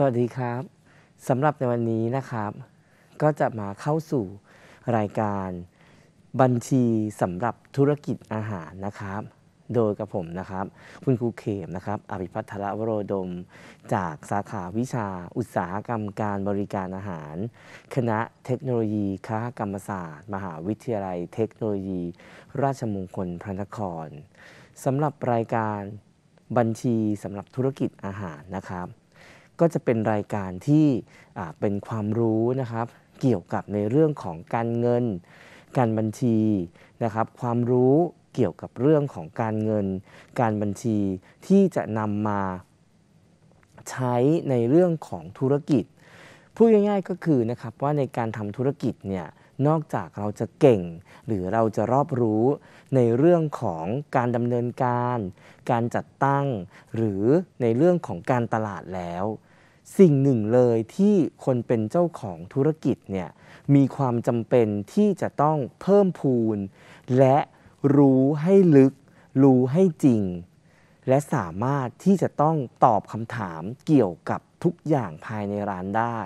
สวัสดีครับสำหรับในวันนี้นะครับ ก็จะมาเข้าสู่รายการบัญชีสำหรับธุรกิจอาหารนะครับ โดยกับผมนะครับ คุณครูเขมนะครับอภิพัฒรวโรดม จากสาขาวิชา อุตสาหกรรมการบริการอาหาร คณะเทคโนโลยีคณะกรรมศาสตร์มหาวิทยาลัย เทคโนโลยี ราชมงคลพระนครสำหรับรายการบัญชีสำหรับธุรกิจอาหารนะครับก็จะเป็นรายการที่เป็นความรู้นะครับ เกี่ยวกับในเรื่องของการเงินการบัญชีนะครับ ความรู้เกี่ยวกับเรื่องของการเงินการบัญชีที่จะนำมาใช้ในเรื่องของธุรกิจ พูดง่ายๆก็คือนะครับว่าในการทำธุรกิจเนี่ยนอกจากเราจะเก่งหรือเราจะรอบรู้ในเรื่องของการดำเนินการ การจัดตั้งหรือในเรื่องของการตลาดแล้วสิ่งหนึ่งเลยที่คนเป็นเจ้าของธุรกิจเนี่ยมีความจำเป็นที่จะต้องเพิ่มพูนและรู้ให้ลึก รู้ให้จริง และสามารถที่จะต้องตอบคำถามเกี่ยวกับทุกอย่างภายในร้านได้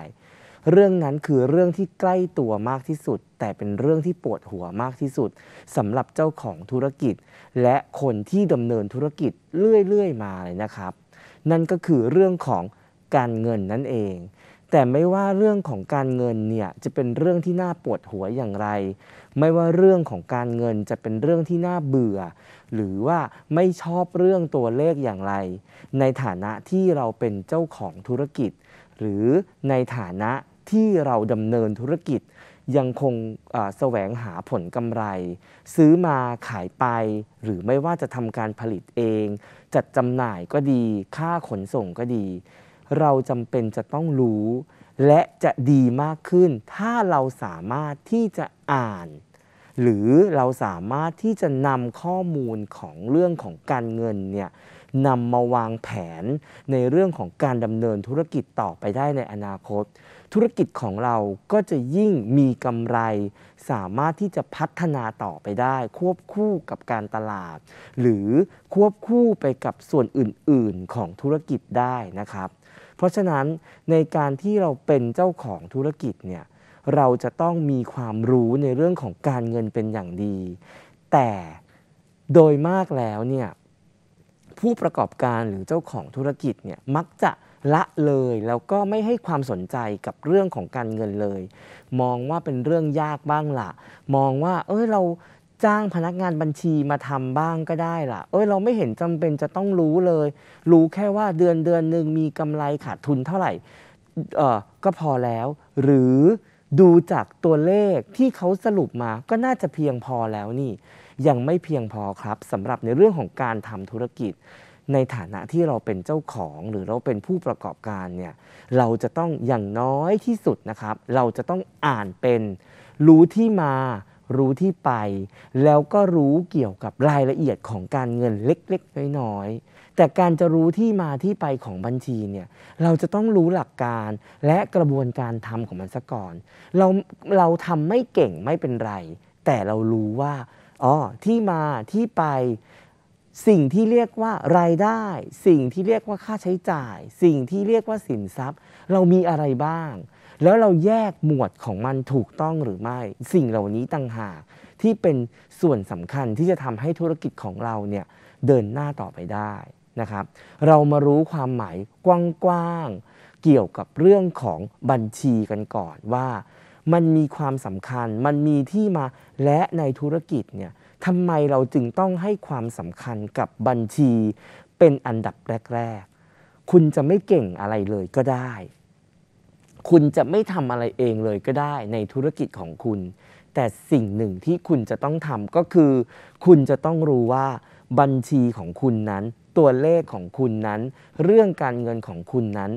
เรื่องนั้นคือเรื่องที่ใกล้ตัวมากที่สุด แต่เป็นเรื่องที่ปวดหัวมากที่สุดสำหรับเจ้าของธุรกิจ และคนที่ดำเนินธุรกิจเรื่อยๆ มาเลยนะครับ นั่นก็คือเรื่องของการเงินนั่นเอง แต่ไม่ว่าเรื่องของการเงินเนี่ยจะเป็นเรื่องที่น่าปวดหัวอย่างไร ไม่ว่าเรื่องของการเงินจะเป็นเรื่องที่น่าเบื่อ หรือว่าไม่ชอบเรื่องตัวเลขอย่างไร ในฐานะที่เราเป็นเจ้าของธุรกิจ หรือในฐานะที่เราดำเนินธุรกิจยังคงแสวงหาผลกำไร ซื้อมาขายไป หรือไม่ว่าจะทำการผลิตเอง จัดจำหน่ายก็ดี ค่าขนส่งก็ดีเราจำเป็นจะต้องรู้และจะดีมากขึ้น ถ้าเราสามารถที่จะอ่าน หรือเราสามารถที่จะนำข้อมูลของเรื่องของการเงินเนี่ยนำมาวางแผนในเรื่องของการดำเนินธุรกิจต่อไปได้ในอนาคต ธุรกิจของเราก็จะยิ่งมีกำไร สามารถที่จะพัฒนาต่อไปได้ ควบคู่กับการตลาด หรือควบคู่ไปกับส่วนอื่น ๆของธุรกิจได้นะครับราะฉะนั้นในการที่เราเป็นเจ้าของธุรกิจเนี่ยเราจะต้องมีความรู้ในเรื่องของการเงินเป็นอย่างดี แต่โดยมากแล้วเนี่ยผู้ประกอบการหรือเจ้าของธุรกิจเนี่ยมักจะละเลย แล้วก็ไม่ให้ความสนใจกับเรื่องของการเงินเลย มองว่าเป็นเรื่องยากบ้างละมองว่า เอ้ยเราจ้างพนักงานบัญชีมาทำบ้างก็ได้ล่ะเอ้ยเราไม่เห็นจำเป็นจะต้องรู้เลย รู้แค่ว่าเดือนเดือนหนึ่งมีกำไรขาดทุนเท่าไหร่ เออก็พอแล้ว หรือดูจากตัวเลขที่เขาสรุปมา ก็น่าจะเพียงพอแล้วนี่ ยังไม่เพียงพอครับสำหรับในเรื่องของการทำธุรกิจ ในฐานะที่เราเป็นเจ้าของหรือเราเป็นผู้ประกอบการเนี่ยเราจะต้องอย่างน้อยที่สุดนะครับ เราจะต้องอ่านเป็นรู้ที่มารู้ที่ไปแล้วก็รู้เกี่ยวกับรายละเอียดของการเงินเล็กๆ น้อยๆ แต่การจะรู้ที่มาที่ไปของบัญชีเนี่ยเราจะต้องรู้หลักการและกระบวนการทำของมันซะก่อน เราเราทำไม่เก่งไม่เป็นไร แต่เรารู้ว่าอ๋อที่มาที่ไป สิ่งที่เรียกว่ารายได้ สิ่งที่เรียกว่าค่าใช้จ่าย สิ่งที่เรียกว่าสินทรัพย์ เรามีอะไรบ้างแล้วเราแยกหมวดของมันถูกต้องหรือไม่ สิ่งเหล่านี้ต่างหากที่เป็นส่วนสำคัญที่จะทำให้ธุรกิจของเราเนี่ยเดินหน้าต่อไปได้นะครับ เรามารู้ความหมายกว้างๆเกี่ยวกับเรื่องของบัญชีกันก่อนว่ามันมีความสำคัญมันมีที่มาและในธุรกิจเนี่ยทำไมเราจึงต้องให้ความสำคัญกับบัญชีเป็นอันดับแรก ๆ คุณจะไม่เก่งอะไรเลยก็ได้คุณจะไม่ทำอะไรเองเลยก็ได้ในธุรกิจของคุณ แต่สิ่งหนึ่งที่คุณจะต้องทำก็คือ คุณจะต้องรู้ว่าบัญชีของคุณนั้น ตัวเลขของคุณนั้น เรื่องการเงินของคุณนั้น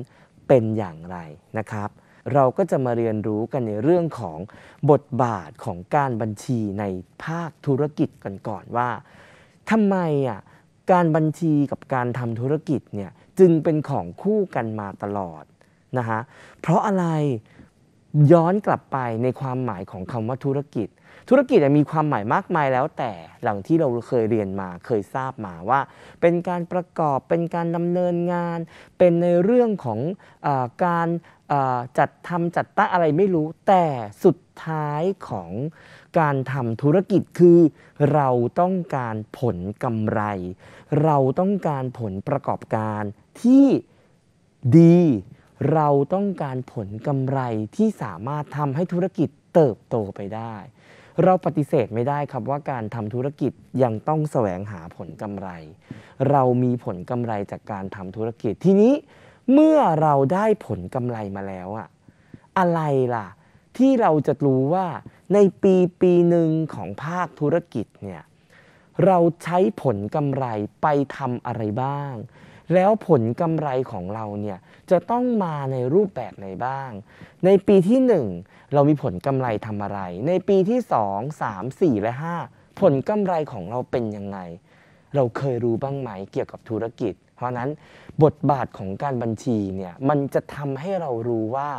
เป็นอย่างไรนะครับ เราก็จะมาเรียนรู้กันในเรื่องของบทบาทของการบัญชีในภาคธุรกิจกันก่อนว่าทำไมอ่ะการบัญชีกับการทำธุรกิจเนี่ยจึงเป็นของคู่กันมาตลอดนะฮะ เพราะอะไรย้อนกลับไปในความหมายของคำว่าธุรกิจ ธุรกิจมีความหมายมากมายแล้วแต่หลังที่เราเคยเรียนมาเคยทราบมาว่า เป็นการประกอบเป็นการดำเนินงาน เป็นในเรื่องของอการจัดทำจัดตั้งอะไรไม่รู้ แต่สุดท้ายของการทำธุรกิจคือเราต้องการผลกำไร เราต้องการผลประกอบการที่ดีเราต้องการผลกำไรที่สามารถทำให้ธุรกิจเติบโตไปได้ เราปฏิเสธไม่ได้ครับว่าการทำธุรกิจยังต้องแสวงหาผลกำไร เรามีผลกำไรจากการทำธุรกิจทีนี้เมื่อเราได้ผลกำไรมาแล้วอะอะไรล่ะที่เราจะรู้ว่า ในปีปีหนึ่งของภาคธุรกิจเนี่ยเราใช้ผลกำไรไปทำอะไรบ้างแล้วผลกำไรของเราเนี่ยจะต้องมาในรูปแบบไหนบ้าง ในปีที่1เรามีผลกำไรทำอะไร ในปีที่ 2 3 4และ 5 ผลกำไรของเราเป็นยังไง เราเคยรู้บ้างไหมเกี่ยวกับธุรกิจ เพราะนั้นบทบาทของการบัญชีเนี่ยมันจะทำให้เรารู้ว่า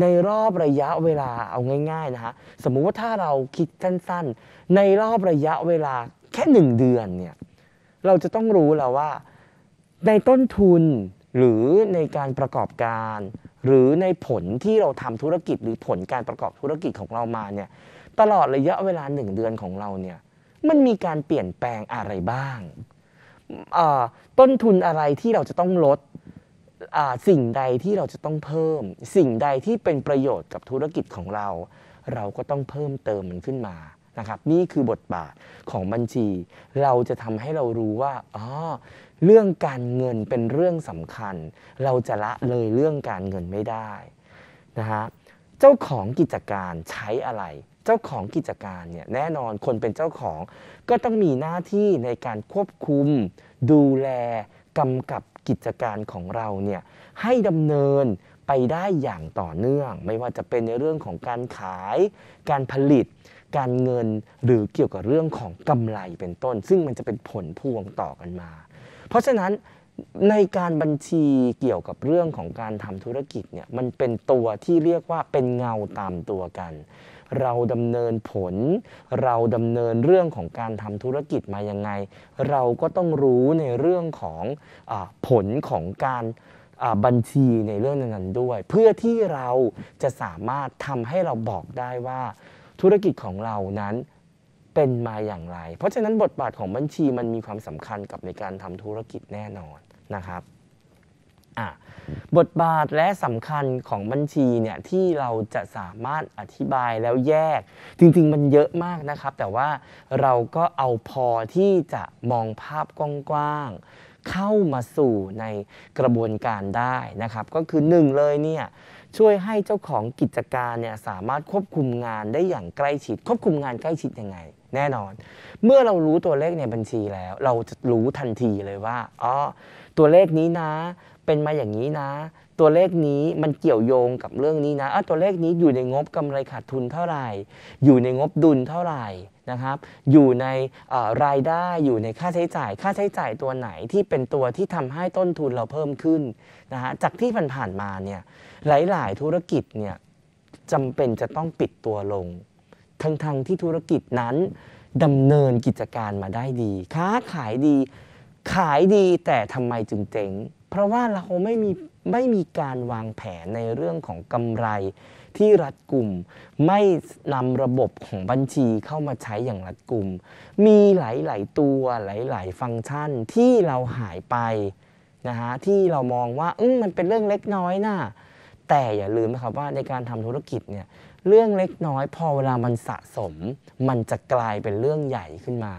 ในรอบระยะเวลาเอาง่ายๆนะฮะสมมุติว่าถ้าเราคิดสั้นๆ ในรอบระยะเวลาแค่ 1 เดือนเนี่ยเราจะต้องรู้แล้วว่าในต้นทุนหรือในการประกอบการ หรือในผลที่เราทำธุรกิจหรือผลการประกอบธุรกิจของเรามาเนี่ยตลอดระยะเวลาหนึ่งเดือนของเราเนี่ยมันมีการเปลี่ยนแปลงอะไรบ้าง ต้นทุนอะไรที่เราจะต้องลดสิ่งใดที่เราจะต้องเพิ่ม สิ่งใดที่เป็นประโยชน์กับธุรกิจของเรา เราก็ต้องเพิ่มเติมมันขึ้นมานะครับนี่คือบทบาทของบัญชี เราจะทำให้เรารู้ว่าอ๋อเรื่องการเงินเป็นเรื่องสำคัญ เราจะละเลยเรื่องการเงินไม่ได้นะฮะ เจ้าของกิจการใช้อะไร เจ้าของกิจการเนี่ยแน่นอนคนเป็นเจ้าของก็ต้องมีหน้าที่ในการควบคุม ดูแลกำกับกิจการของเราเนี่ยให้ดำเนินไปได้อย่างต่อเนื่อง ไม่ว่าจะเป็นในเรื่องของการขาย การผลิต การเงินหรือเกี่ยวกับเรื่องของกำไรเป็นต้น ซึ่งมันจะเป็นผลพวงต่อกันมาเพราะฉะนั้นในการบัญชีเกี่ยวกับเรื่องของการทำธุรกิจเนี่ยมันเป็นตัวที่เรียกว่าเป็นเงาตามตัวกัน เราดำเนินผลเราดำเนินเรื่องของการทำธุรกิจมายังไง เราก็ต้องรู้ในเรื่องของอผลของการบัญชีในเรื่องนั้นด้วย เพื่อที่เราจะสามารถทำให้เราบอกได้ว่าธุรกิจของเรานั้นเป็นมาอย่างไร เพราะฉะนั้นบทบาทของบัญชีมันมีความสำคัญกับในการทำธุรกิจแน่นอนนะครับ บทบาทและสำคัญของบัญชีเนี่ยที่เราจะสามารถอธิบายแล้วแยกจริงๆมันเยอะมากนะครับแต่ว่าเราก็เอาพอที่จะมองภาพกว้างๆ เข้ามาสู่ในกระบวนการได้นะครับก็คือหนึ่งเลยเนี่ยช่วยให้เจ้าของกิจการเนี่ยสามารถควบคุมงานได้อย่างใกล้ชิดควบคุมงานใกล้ชิดยังไงแน่นอน เมื่อเรารู้ตัวเลขในบัญชีแล้ว เราจะรู้ทันทีเลยว่าอ๋อตัวเลขนี้นะ เป็นมาอย่างนี้นะ ตัวเลขนี้มันเกี่ยวโยงกับเรื่องนี้นะอ๋อตัวเลขนี้อยู่ในงบกำไรขาดทุนเท่าไหร่ อยู่ในงบดุลเท่าไหร่นะครับ อยู่ในรายได้ อยู่ในค่าใช้จ่าย ค่าใช้จ่ายตัวไหนที่เป็นตัวที่ทำให้ต้นทุนเราเพิ่มขึ้นนะฮะ จากที่ผ่านๆมาเนี่ย หลายๆธุรกิจเนี่ยจำเป็นจะต้องปิดตัวลงทั้งๆทที่ธุรกิจนั้นดำเนินกิจการมาได้ดีค้าขายดีขายดีแต่ทำไมจึงเจ๊งเพราะว่าเราไม่มีไม่มีการวางแผนในเรื่องของกำไรที่รัดกลุ่มไม่นำระบบของบัญชีเข้ามาใช้อย่างรัดกลุ่มมีหลายๆตัวหลายๆ ฟังก์ชันที่เราหายไปนะฮะที่เรามองว่าอมมันเป็นเรื่องเล็กน้อยนะ่ะแต่อย่าลืมนะครับว่าในการทำธุรกิจเนี่ยเรื่องเล็กน้อยพอเวลามันสะสม มันจะกลายเป็นเรื่องใหญ่ขึ้นมา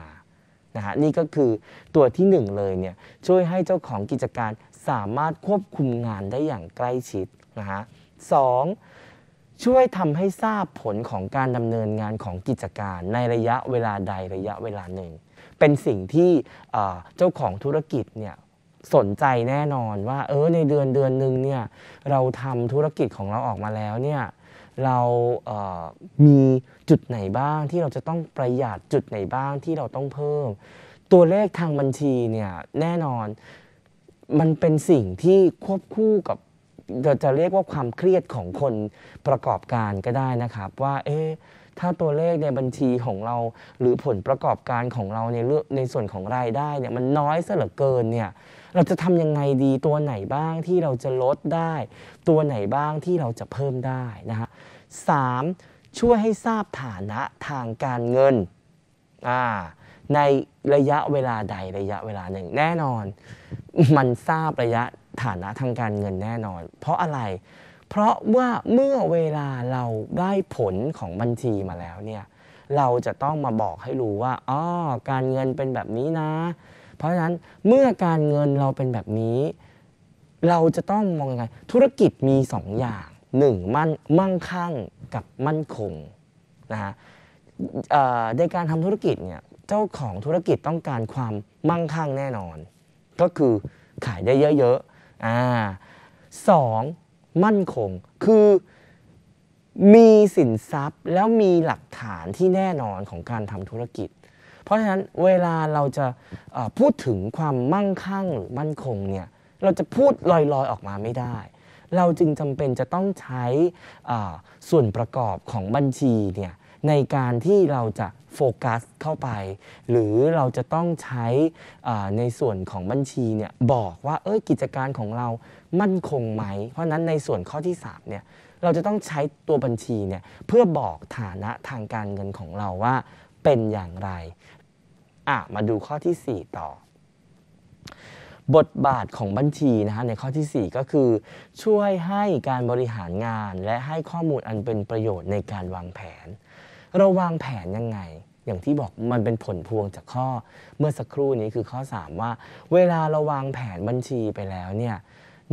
นะฮะนี่ก็คือตัวที่1เลยเนี่ยช่วยให้เจ้าของกิจการสามารถควบคุมงานได้อย่างใกล้ชิดนะฮะสช่วยทำให้ทราบผลของการดำเนินงานของกิจการ ในระยะเวลาใดระยะเวลาหนึ่ง เป็นสิ่งที่เจ้าของธุรกิจเนี่ยสนใจแน่นอนว่าเออในเดือนเดือนหนึ่งเนี่ยเราทำธุรกิจของเราออกมาแล้วเนี่ยเรามีจุดไหนบ้างที่เราจะต้องประหยัดจุดไหนบ้างที่เราต้องเพิ่ม ตัวเลขทางบัญชีเนี่ยแน่นอนมันเป็นสิ่งที่ควบคู่กับเราจะเรียกว่าความเครียดของคนประกอบการก็ได้นะครับ ว่าเอ๊ะถ้าตัวเลขในบัญชีของเราหรือผลประกอบการของเราในเรื่องในส่วนของรายได้เนี่ยมันน้อยเสเหลือเกินเนี่ยเราจะทำยังไงดีตัวไหนบ้างที่เราจะลดได้ ตัวไหนบ้างที่เราจะเพิ่มได้นะฮะสามช่วยให้ทราบฐานะทางการเงินในระยะเวลาใดระยะเวลาหนึ่งแน่นอน มันทราบระยะฐานะทางการเงินแน่นอน เพราะอะไร เพราะว่าเมื่อเวลาเราได้ผลของบัญชีมาแล้วเนี่ยเราจะต้องมาบอกให้รู้ว่าอ๋อการเงินเป็นแบบนี้นะพราะฉะนั้นเมื่อการเงินเราเป็นแบบนี้ เราจะต้องมองยังไงธุรกิจมี 2ออย่าง 1. มั่นมั่งคั่งกับมั่นคงนะฮะในการทำธุรกิจเนี่ยเจ้าของธุรกิจต้องการความมั่งคั่งแน่นอน ก็คือขายได้เยอะๆอ่าสองมั่นคงคือมีสินทรัพย์แล้วมีหลักฐานที่แน่นอนของการทำธุรกิจเพราะฉะนั้นเวลาเราจะพูดถึงความมั่งคั่งหรือมั่นคงเนี่ยเราจะพูดลอยๆออกมาไม่ได้ เราจึงจำเป็นจะต้องใช้ส่วนประกอบของบัญชีเนี่ยในการที่เราจะโฟกัสเข้าไป หรือเราจะต้องใช้ในส่วนของบัญชีเนี่ยบอกว่าเอ้ยกิจการของเรามั่นคงไหม เพราะนั้นในส่วนข้อที่ 3เนี่ยเราจะต้องใช้ตัวบัญชีเนี่ยเพื่อบอกฐานะทางการเงินของเราว่าเป็นอย่างไร อ่ะ มาดูข้อที่ 4 ต่อ บทบาทของบัญชีนะฮะในข้อที่ 4 ก็คือช่วยให้การบริหารงานและให้ข้อมูลอันเป็นประโยชน์ในการวางแผนเราวางแผนยังไง อย่างที่บอกมันเป็นผลพวงจากข้อเมื่อสักครู่นี้คือข้อ 3 ว่าเวลาเราวางแผนบัญชีไปแล้วเนี่ย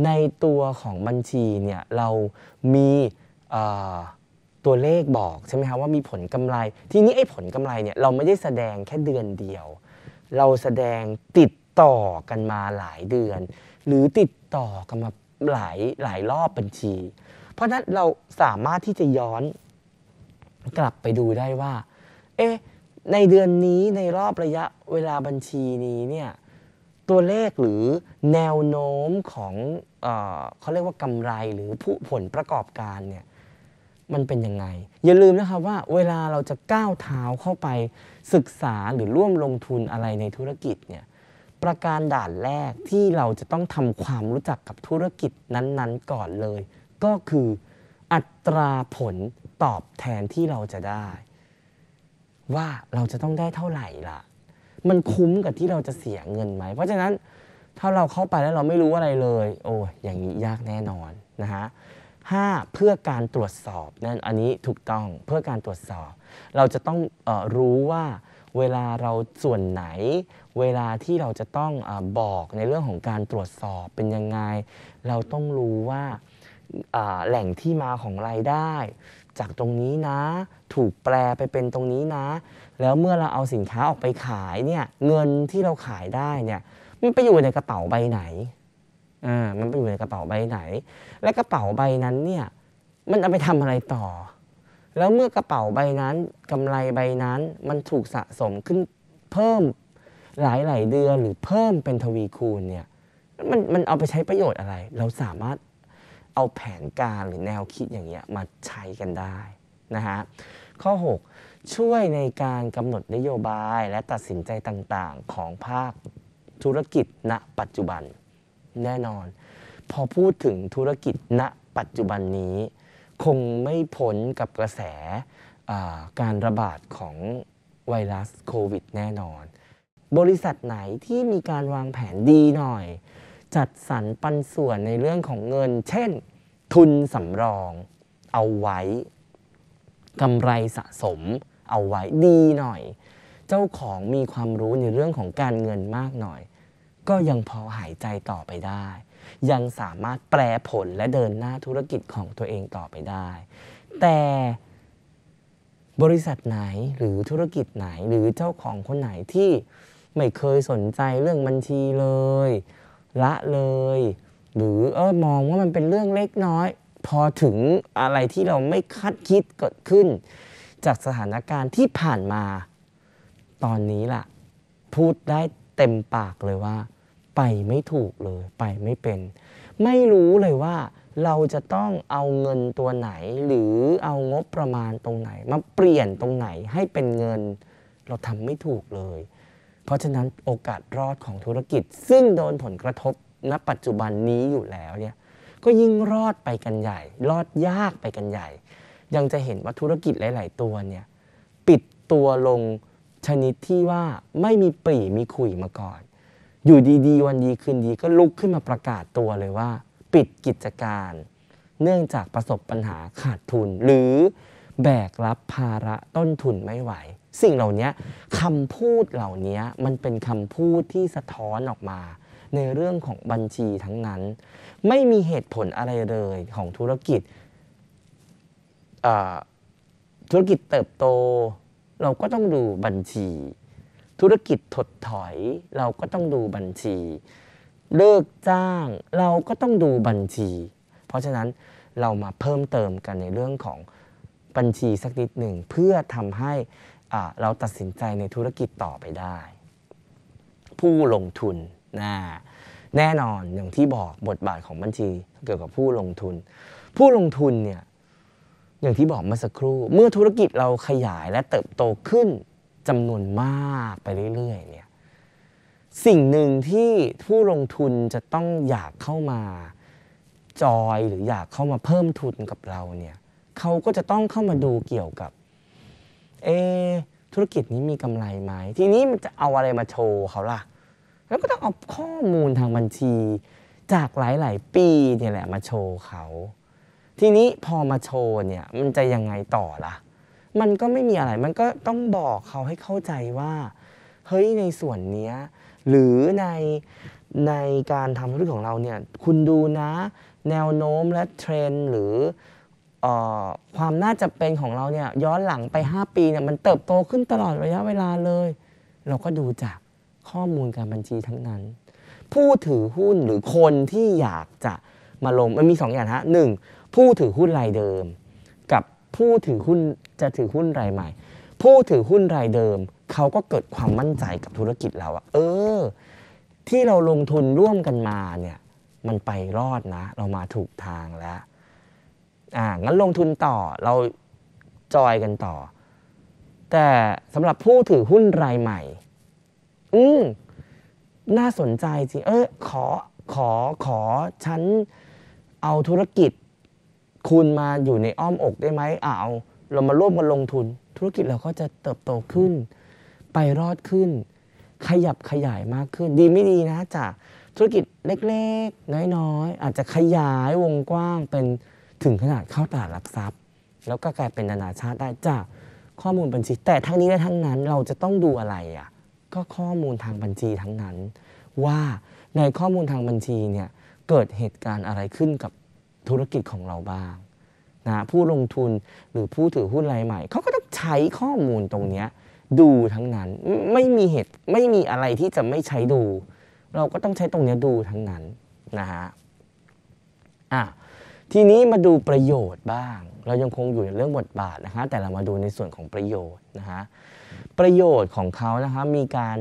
ในตัวของบัญชีเนี่ย เรามีตัวเลขบอกใช่ไหมครับว่ามีผลกำไรทีนี้ไอ้ผลกำไรเนี่ยเราไม่ได้แสดงแค่เดือนเดียว เราแสดงติดต่อกันมาหลายเดือน หรือติดต่อกันมาหลาย หลายรอบบัญชี เพราะนั้นเราสามารถที่จะย้อน กลับไปดูได้ว่าเอ๊ะในเดือนนี้ในรอบระยะเวลาบัญชีนี้เนี่ยตัวเลขหรือแนวโน้มของเออเขาเรียกว่ากำไรหรือผู้ผลประกอบการเนี่ยมันเป็นยังไง อย่าลืมนะครับว่าเวลาเราจะก้าวเท้าเข้าไปศึกษาหรือร่วมลงทุนอะไรในธุรกิจเนี่ยประการด่านแรกที่เราจะต้องทำความรู้จักกับธุรกิจนั้นๆ ก่อนเลย ก็คืออัตราผลตอบแทนที่เราจะได้ ว่าเราจะต้องได้เท่าไหร่ล่ะ มันคุ้มกับที่เราจะเสียเงินไหม เพราะฉะนั้นถ้าเราเข้าไปแล้วเราไม่รู้อะไรเลยโอ้ยอย่างนี้ยากแน่นอนนะฮะ 5. เพื่อการตรวจสอบนั่นอันนี้ถูกต้องเพื่อการตรวจสอบ เราจะต้องออรู้ว่าเวลาเราส่วนไหน เวลาที่เราจะต้องอบอกในเรื่องของการตรวจสอบเป็นยังไง เราต้องรู้ว่าแหล่งที่มาของรายได้ จากตรงนี้นะถูกแปลไปเป็นตรงนี้นะ แล้วเมื่อเราเอาสินค้าออกไปขายเนี่ย เงินที่เราขายได้เนี่ยมันไปอยู่ในกระเป๋าใบไหนอ่ามันไปอยู่ในกระเป๋าใบไหน และกระเป๋าใบนั้นเนี่ย มันเอาไปทำอะไรต่อ แล้วเมื่อกระเป๋าใบนั้นกำไรใบนั้นมันถูกสะสมขึ้นเพิ่มหลายหลายเดือนหรือเพิ่มเป็นทวีคูณเนี่ยมันมันเอาไปใช้ประโยชน์อะไร เราสามารถเอาแผนการหรือแนวคิดอย่างเงี้ยมาใช้กันได้นะฮะ ข้อ6ช่วยในการกำหนดนโยบายและตัดสินใจต่างๆของภาคธุรกิจณ ปัจจุบันแน่นอนพอพูดถึงธุรกิจณปัจจุบันนี้คงไม่พ้นกับกระแสการระบาดของไวรัสโควิดแน่นอน บริษัทไหนที่มีการวางแผนดีหน่อย จัดสรรปันส่วนในเรื่องของเงิน เช่นทุนสำรองเอาไว้กำไรสะสม เอาไว้ดีหน่อย เจ้าของมีความรู้ในเรื่องของการเงินมากหน่อยก็ยังพอหายใจต่อไปได้ ยังสามารถแปลผลและเดินหน้าธุรกิจของตัวเองต่อไปได้ แต่บริษัทไหนหรือธุรกิจไหนหรือเจ้าของคนไหนที่ไม่เคยสนใจเรื่องบัญชีเลย ละเลย หรือเออมองว่ามันเป็นเรื่องเล็กน้อย พอถึงอะไรที่เราไม่คาดคิดเกิดขึ้น จากสถานการณ์ที่ผ่านมาตอนนี้ล่ะ พูดได้เต็มปากเลยว่า ไปไม่ถูกเลยไปไม่เป็น ไม่รู้เลยว่าเราจะต้องเอาเงินตัวไหนหรือเอางบประมาณตรงไหน มาเปลี่ยนตรงไหนให้เป็นเงินเราทำไม่ถูกเลย เพราะฉะนั้นโอกาสรอดของธุรกิจ ซึ่งโดนผลกระทบณ ปัจจุบันนี้อยู่แล้วเนี่ยก็ยิ่งรอดไปกันใหญ่ รอดยากไปกันใหญ่ ยังจะเห็นว่าธุรกิจหลาย ๆ ตัวเนี่ยปิดตัวลงชนิดที่ว่าไม่มีปรีมีคุยมาก่อน อยู่ดีๆ วันดีคืนดีก็ลุกขึ้นมาประกาศตัวเลยว่า ปิดกิจการเนื่องจากประสบปัญหาขาดทุน หรือแบกรับภาระต้นทุนไม่ไหว สิ่งเหล่านี้คำพูดเหล่านี้มันเป็นคำพูดที่สะท้อนออกมา ในเรื่องของบัญชีทั้งนั้น ไม่มีเหตุผลอะไรเลยของธุรกิจธุรกิจเติบโตเราก็ต้องดูบัญชี ธุรกิจถดถอยเราก็ต้องดูบัญชี เลิกจ้างเราก็ต้องดูบัญชี เพราะฉะนั้นเรามาเพิ่มเติมกันในเรื่องของบัญชีสักนิดหนึ่งเพื่อทำให้เราตัดสินใจในธุรกิจต่อไปได้ ผู้ลงทุนนะแน่นอนอย่างที่บอกบทบาทของบัญชีเกี่ยวกับผู้ลงทุน ผู้ลงทุนเนี่ยอย่างที่บอกเมื่อสักครู่เมื่อธุรกิจเราขยายและเติบโตขึ้นจำนวนมากไปเรื่อย ๆเนี่ยสิ่งหนึ่งที่ผู้ลงทุนจะต้องอยากเข้ามาจอยหรืออยากเข้ามาเพิ่มทุนกับเราเนี่ยเขาก็จะต้องเข้ามาดูเกี่ยวกับ เอ ธุรกิจนี้มีกำไรไหมทีนี้มันจะเอาอะไรมาโชว์เขาล่ะ แล้วก็ต้องเอาข้อมูลทางบัญชี จากหลายๆปีเนี่ยแหละมาโชว์เขาทีนี้พอมาโชว์เนี่ยมันจะยังไงต่อละ่ะ มันก็ไม่มีอะไร มันก็ต้องบอกเขาให้เข้าใจว่า เฮ้ยในส่วนเนี้ยหรือในในการทำธุรกิจของเราเนี่ยคุณดูนะแนวโน้มและเทรนหรือความน่าจะเป็นของเราเนี่ยย้อนหลังไป 5 ปีเนี่ยมันเติบโตขึ้นตลอดระยะเวลาเลย เราก็ดูจากข้อมูลการบัญชีทั้งนั้น ผู้ถือหุ้นหรือคนที่อยากจะมาลงมันมี 2 อย่างฮะหนึ่งผู้ถือหุ้นรายเดิม กับผู้ถือหุ้นจะถือหุ้นรายใหม่ ผู้ถือหุ้นรายเดิม เขาก็เกิดความมั่นใจกับธุรกิจเราอะเออ ที่เราลงทุนร่วมกันมาเนี่ย มันไปรอดนะ เรามาถูกทางแล้วอ่างั้นลงทุนต่อเราจอยกันต่อ แต่สำหรับผู้ถือหุ้นรายใหม่ อืมน่าสนใจจริงเออขอขอขอฉันเอาธุรกิจคุณมาอยู่ในอ้อมอกได้ไหมอ่าเอา เรามาร่วมกันลงทุน ธุรกิจเราก็จะเติบโตขึ้นไปรอดขึ้น ขยับขยายมากขึ้น ดีไม่ดีนะจ๊ะธุรกิจเล็กๆ น้อยๆ อาจจะขยายวงกว้างเป็นถึงขนาดเข้าตลาดหลักทรัพย์ แล้วก็กลายเป็นนานาชาติได้จ้ะข้อมูลบัญชีแต่ทั้งนี้และทั้งนั้นเราจะต้องดูอะไรอะ่ะก็ข้อมูลทางบัญชีทั้งนั้น ว่าในข้อมูลทางบัญชีเนี่ยเกิดเหตุการณ์อะไรขึ้นกับธุรกิจของเราบ้างนะผู้ลงทุนหรือผู้ถือหุ้นรายใหม่ เขาก็ต้องใช้ข้อมูลตรงนี้ ดูทั้งนั้นไม่มีเหตุไม่มีอะไรที่จะไม่ใช้ดู เราก็ต้องใช้ตรงนี้ดูทั้งนั้นนะฮะอ่ะทีนี้มาดูประโยชน์บ้าง เรายังคงอยู่ในเรื่องบทบาทนะคะแต่เรามาดูในส่วนของประโยชน์นะฮะประโยชน์ของเขานะคะมีการ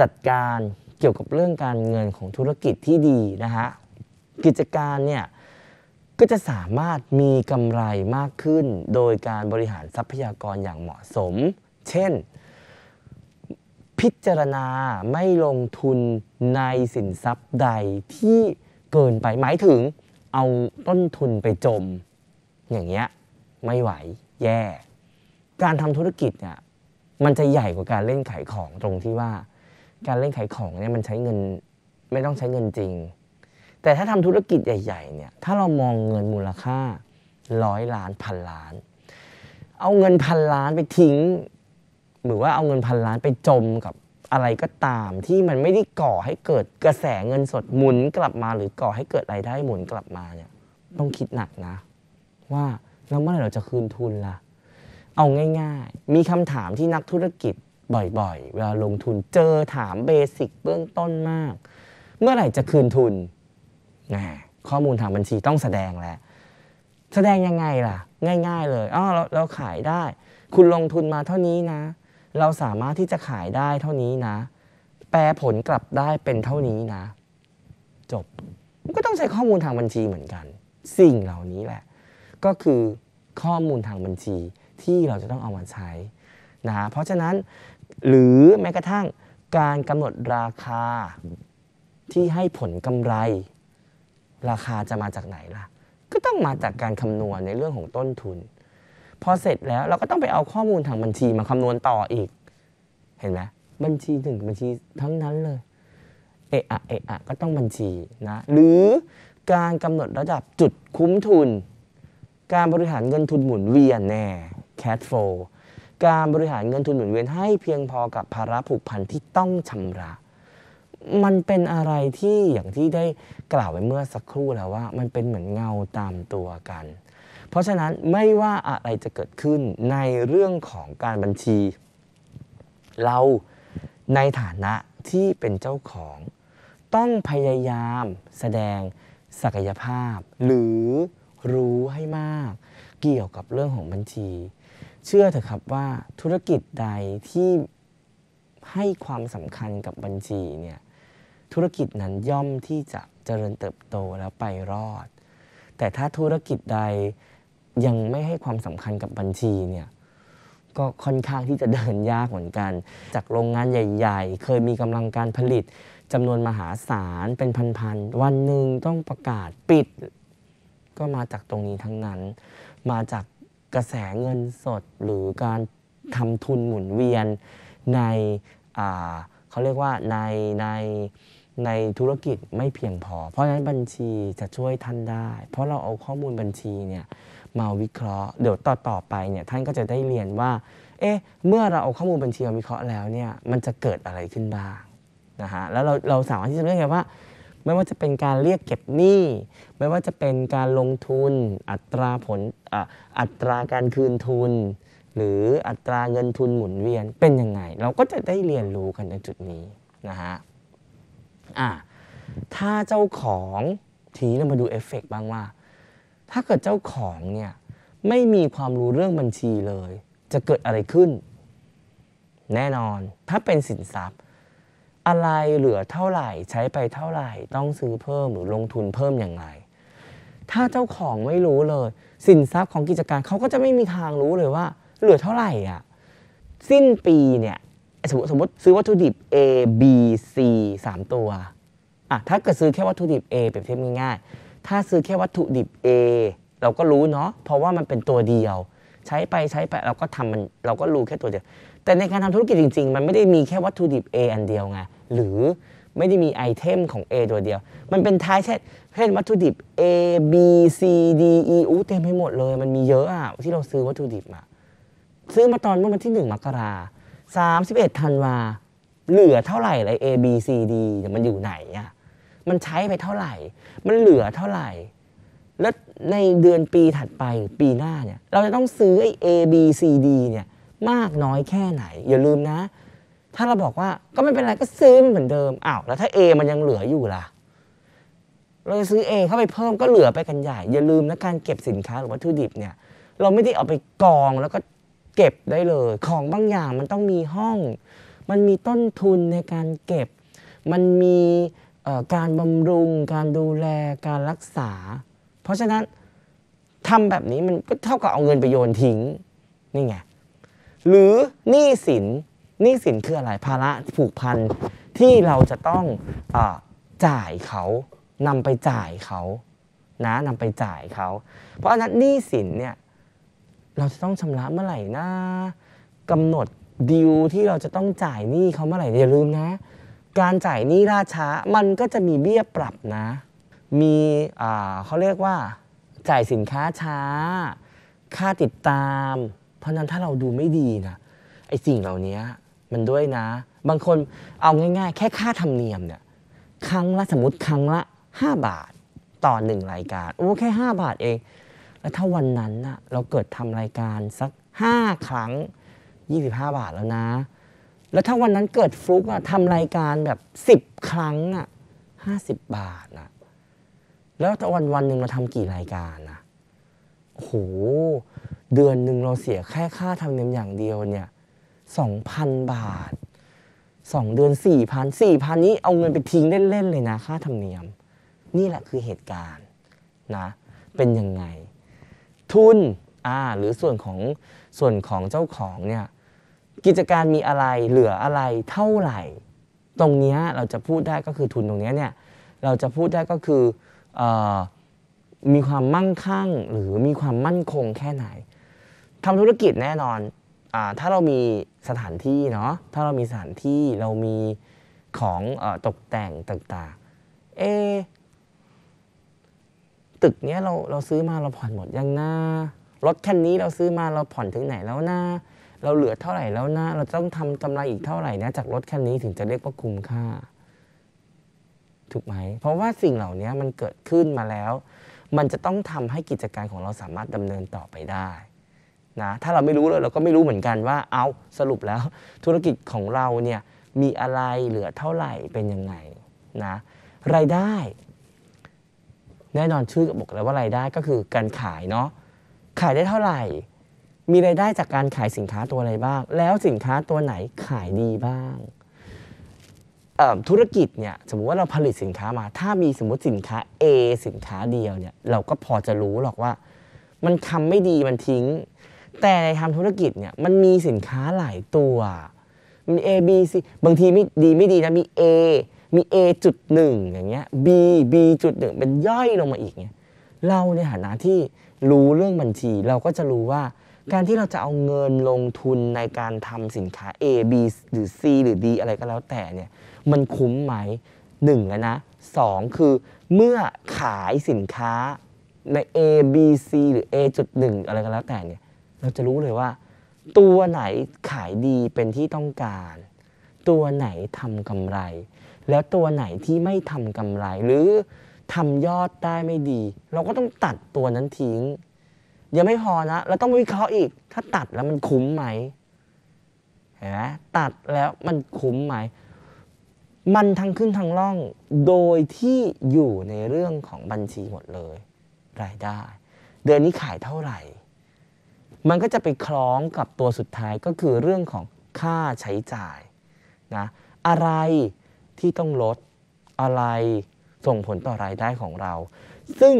จัดการเกี่ยวกับเรื่องการเงินของธุรกิจที่ดีนะฮะกิจการเนี่ยก็จะสามารถมีกำไรมากขึ้นโดยการบริหารทรัพยากรอย่างเหมาะสม เช่นพิจารณาไม่ลงทุนในสินทรัพย์ใดที่เกินไปหมายถึงเอาต้นทุนไปจม อย่างเงี้ยไม่ไหวแย่ การทำธุรกิจเนี่ยมันจะใหญ่กว่าการเล่นขายของตรงที่ว่า การเล่นขายของเนี่ยมันใช้เงินไม่ต้องใช้เงินจริงแต่ถ้าทำธุรกิจใหญ่ๆ เนี่ย ถ้าเรามองเงินมูลค่าร้อยล้านพันล้าน เอาเงินพันล้านไปทิ้งหรือว่าเอาเงินพันล้านไปจมกับอะไรก็ตามที่มันไม่ได้ก่อให้เกิดกระแสเงินสดหมุนกลับมาหรือก่อให้เกิดรายได้หมุนกลับมาเนี่ยต้องคิดหนักนะ ว่าแล้วเมื่อไหร่เราจะคืนทุนละ่ะเอาง่ายๆ มีคำถามที่นักธุรกิจบ่อย ๆเวลาลงทุนเจอถามเบสิกเบื้องต้นมาก เมื่อไหร่จะคืนทุนข้อมูลทางบัญชีต้องแสดงแล้วแสดงยังไงล่ะ ง่าย ๆ เลยอ๋อเราเราขายได้ คุณลงทุนมาเท่านี้นะ เราสามารถที่จะขายได้เท่านี้นะ แปลผลกลับได้เป็นเท่านี้นะ จบก็ต้องใช้ข้อมูลทางบัญชีเหมือนกัน สิ่งเหล่านี้แหละ ก็คือข้อมูลทางบัญชีที่เราจะต้องเอามาใช้นะเพราะฉะนั้น หรือแม้กระทั่งการกำหนดราคาที่ให้ผลกำไรราคาจะมาจากไหนล่ะ ก็ต้องมาจากการคำนวณในเรื่องของต้นทุน พอเสร็จแล้วเราก็ต้องไปเอาข้อมูลทางบัญชี มาคำนวณต่ออีก เห็นไหมบัญชีถึงบัญชีทั้งนั้นเลยเอะอะเอะอะก็ต้องบัญชีนะ หรือการกำหนดระดับจุดคุ้มทุน การบริหารเงินทุนหมุนเวียนแน่ cash flow การบริหารเงินทุนหมุนเวียนให้เพียงพอกับภาระผูกพันที่ต้องชำระมันเป็นอะไรที่อย่างที่ได้กล่าวไปเมื่อสักครู่แล้วว่ามันเป็นเหมือนเงาตามตัวกัน เพราะฉะนั้นไม่ว่าอะไรจะเกิดขึ้นในเรื่องของการบัญชี เราในฐานะที่เป็นเจ้าของต้องพยายามแสดงศักยภาพ หรือรู้ให้มาก เกี่ยวกับเรื่องของบัญชี เชื่อเถอะครับว่าธุรกิจใดที่ให้ความสำคัญกับบัญชีเนี่ยธุรกิจนั้นย่อมที่จะเจริญเติบโตแล้วไปรอด แต่ถ้าธุรกิจใดยังไม่ให้ความสำคัญกับบัญชีเนี่ย ก็ค่อนข้างที่จะเดินยากเหมือนกัน จากโรงงานใหญ่ๆ เคยมีกำลังการผลิตจำนวนมหาศาลเป็นพันๆ วันหนึ่งต้องประกาศปิด ก็มาจากตรงนี้ทั้งนั้น มาจากกระแสเงินสดหรือการทำทุนหมุนเวียนในเขาเรียกว่าในในในธุรกิจไม่เพียงพอ เพราะฉะนั้นบัญชีจะช่วยท่านได้ เพราะเราเอาข้อมูลบัญชีเนี่ยมาวิเคราะห์ เดี๋ยวต่อต่อไปเนี่ยท่านก็จะได้เรียนว่า เอ๊ะ เมื่อเราเอาข้อมูลบัญชีมาวิเคราะห์แล้วเนี่ย มันจะเกิดอะไรขึ้นบ้างนะฮะ แล้วเราเราสามารถที่จะเรียกไงว่า ไม่ว่าจะเป็นการเรียกเก็บหนี้ ไม่ว่าจะเป็นการลงทุนอัตราผลออัตราการคืนทุน หรืออัตราเงินทุนหมุนเวียน เป็นยังไง เราก็จะได้เรียนรู้กันในจุดนี้นะฮะอ่าถ้าเจ้าของทีนี้เรามาดูเอฟเฟกบ้างว่า ถ้าเกิดเจ้าของเนี่ยไม่มีความรู้เรื่องบัญชีเลย จะเกิดอะไรขึ้น แน่นอนถ้าเป็นสินทรัพย์ อะไรเหลือเท่าไหร่ใช้ไปเท่าไหร่ ต้องซื้อเพิ่มหรือลงทุนเพิ่มอย่างไรถ้าเจ้าของไม่รู้เลยสินทรัพย์ของกิจการเขาก็จะไม่มีทางรู้เลยว่า เหลือเท่าไหร่อ่ะสิ้นปีเนี่ยสมมติสมมติซื้อวัตถุดิบ A B C 3 ตัวอ่ะถ้าเกิดซื้อแค่วัตถุดิบ A เปรียบเทียบง่ายๆ ถ้าซื้อแค่วัตถุดิบ A เราก็รู้เนาะ เพราะว่ามันเป็นตัวเดียว ใช้ไปใช้ไปเราก็ทำมันเราก็รู้ แค่ตัวเดียว แต่ในการทำธุรกิจจริง ๆ มันไม่ได้มีแค่วัตถุดิบ A อันเดียวไง หรือไม่ได้มีไอเทมของ A ตัวเดียว มันเป็นท้ายเช่นเช่นวัตถุดิบ A B C D E อู้เต็มไปหมดเลย มันมีเยอะอะที่เราซื้อวัตถุดิบอะซื้อมาตอนเมื่อวันที่ 1 มกรา31ธันวาเหลือเท่าไหร่ไร A B C D เดี๋ยมันอยู่ไหนอ่ะมันใช้ไปเท่าไหร่ มันเหลือเท่าไหร่ แล้วในเดือนปี ถัดไปปีหน้าเนี่ยเราจะต้องซื้อไอ A B C D เนี่ยมากน้อยแค่ไหน อย่าลืมนะ ถ้าเราบอกว่าก็ไม่เป็นไรก็ซื้อเหมือนเดิมอ้าวแล้วถ้า A มันยังเหลืออยู่ล่ะ เราจะซื้อ A เข้าไปเพิ่มก็เหลือไปกันใหญ่อย่าลืมนะการเก็บสินค้าหรือวัตถุดิบเนี่ยเราไม่ได้เอาไปกองแล้วก็เก็บได้เลยของบางอย่างมันต้องมีห้อง มันมีต้นทุนในการเก็บ มันมีการบำรุงการดูแลการรักษา เพราะฉะนั้นทำแบบนี้มันก็เท่ากับเอาเงินไปโยนทิ้ง นี่ไงหรือหนี้สินหนี้สินคืออะไร ภาระผูกพันที่เราจะต้องอจ่ายเขานำไปจ่ายเขานะนำไปจ่ายเขาเพราะฉะนั้นหนี้สินเนี่ยเราจะต้องชำระเมื่อไหร่นะ กำหนดดิวที่เราจะต้องจ่ายหนี้เขาเมื่อไหร่อย่าลืมนะการจ่ายหนี้ราช้ามันก็จะมีเบี้ยปรับนะ มีเขาเรียกว่าจ่ายสินค้าช้า ค่าติดตาม เพราะนั้นถ้าเราดูไม่ดีนะไอ้สิ่งเหล่านี้มันด้วยนะ บางคนเอาง่ายๆแค่ค่าธรรมเนียมเนี่ยครั้งละสมมติครั้งละ5บาทต่อหนึ่งรายการโอ้แค่5บาทเองแล้วถ้าวันนั้นเราเกิดทำรายการสัก 5 ครั้ง 25 บาทแล้วนะ แล้วถ้าวันนั้นเกิดฟลุกทำรายการแบบ 10 ครั้งอะ50 บาทอะแล้วแต่วันวันหนึ่งเราทำกี่รายการนะโอ้โหเดือนหนึ่งเราเสียแค่ค่าทำเนียมอย่างเดียวเนี่ย2,000 บาท 2 เดือน4,000 4,000นี้ เอาเงินไปทิ้งเล่นๆเลยนะค่าทำเนียม นี่แหละคือเหตุการณ์นะเป็นยังไงทุนอ่าหรือส่วนของส่วนของเจ้าของเนี่ย กิจการมีอะไรเหลืออะไรเท่าไหร่ ตรงนี้เราจะพูดได้ก็คือทุนตรงนี้เนี่ยเราจะพูดได้ก็คืออมีความมั่งคั่งหรือมีความมั่นคงแค่ไหน ทำธุรกิจแน่นอนอถ้าเรามีสถานที่เนาะ ถ้าเรามีสถานที่เรามีของอตกแต่งต่างๆ เอตึกเนี้ยเราเราซื้อมาเราผ่อนหมดยังนะรถคันนี้เราซื้อมาเราผ่อนถึงไหนแล้วนะเราเหลือเท่าไหร่แล้วนะเราต้องทำกำไรอีกเท่าไหร่นะ จาก รถคันนี้ถึงจะเรียกว่าคุ้มค่า ถูกไหม เพราะว่าสิ่งเหล่านี้มันเกิดขึ้นมาแล้ว มันจะต้องทำให้กิจการของเราสามารถดำเนินต่อไปได้นะถ้าเราไม่รู้เลยเราก็ไม่รู้เหมือนกันว่า เอาสรุปแล้ว ธุรกิจของเราเนี่ยมีอะไรเหลือเท่าไหร่เป็นยังไงนะรายได้แน่นอนชื่อบอกแล้วว่ารายได้ก็คือการขายเนาะขายได้เท่าไหร่มีรายได้จากการขายสินค้าตัวอะไรบ้าง แล้วสินค้าตัวไหนขายดีบ้างธุรกิจเนี่ยสมมติว่าเราผลิตสินค้ามา ถ้ามีสมมติสินค้า A สินค้าเดียวเนี่ยเราก็พอจะรู้หรอกว่า มันทำไม่ดีมันทิ้ง แต่ในทำธุรกิจเนี่ยมันมีสินค้าหลายตัวมี A B C บางทีไม่ดีไม่ดีนะมี A มี A จุดหนึ่งอย่างเงี้ย B B จุดหนึ่งเป็นย่อยลงมาอีกเงี้ย เราในฐานะที่รู้เรื่องบัญชี เราก็จะรู้ว่าการที่เราจะเอาเงินลงทุนในการทำสินค้า A B หรือ C หรือ D อะไรก็แล้วแต่เนี่ยมันคุ้มไหมหนึ่งแล้วนะสองคือเมื่อขายสินค้าใน A B C หรือ A จุดหนึ่งอะไรก็แล้วแต่เนี่ยเราจะรู้เลยว่า ตัวไหนขายดีเป็นที่ต้องการ ตัวไหนทำกำไรแล้วตัวไหนที่ไม่ทำกำไร หรือทำยอดได้ไม่ดี เราก็ต้องตัดตัวนั้นทิ้งยังไม่พอนะเราต้องวิเคราะห์อีก ถ้าตัดแล้วมันคุ้มไหมเห็นไหมตัดแล้วมันคุ้มไหม มันทั้งขึ้นทั้งล่องโดยที่อยู่ในเรื่องของบัญชีหมดเลย รายได้ เดือนนี้ขายเท่าไหร่ มันก็จะไปคล้องกับตัวสุดท้ายก็คือเรื่องของค่าใช้จ่ายนะอะไรที่ต้องลดอะไรส่งผลต่อรายได้ของเรา ซึ่ง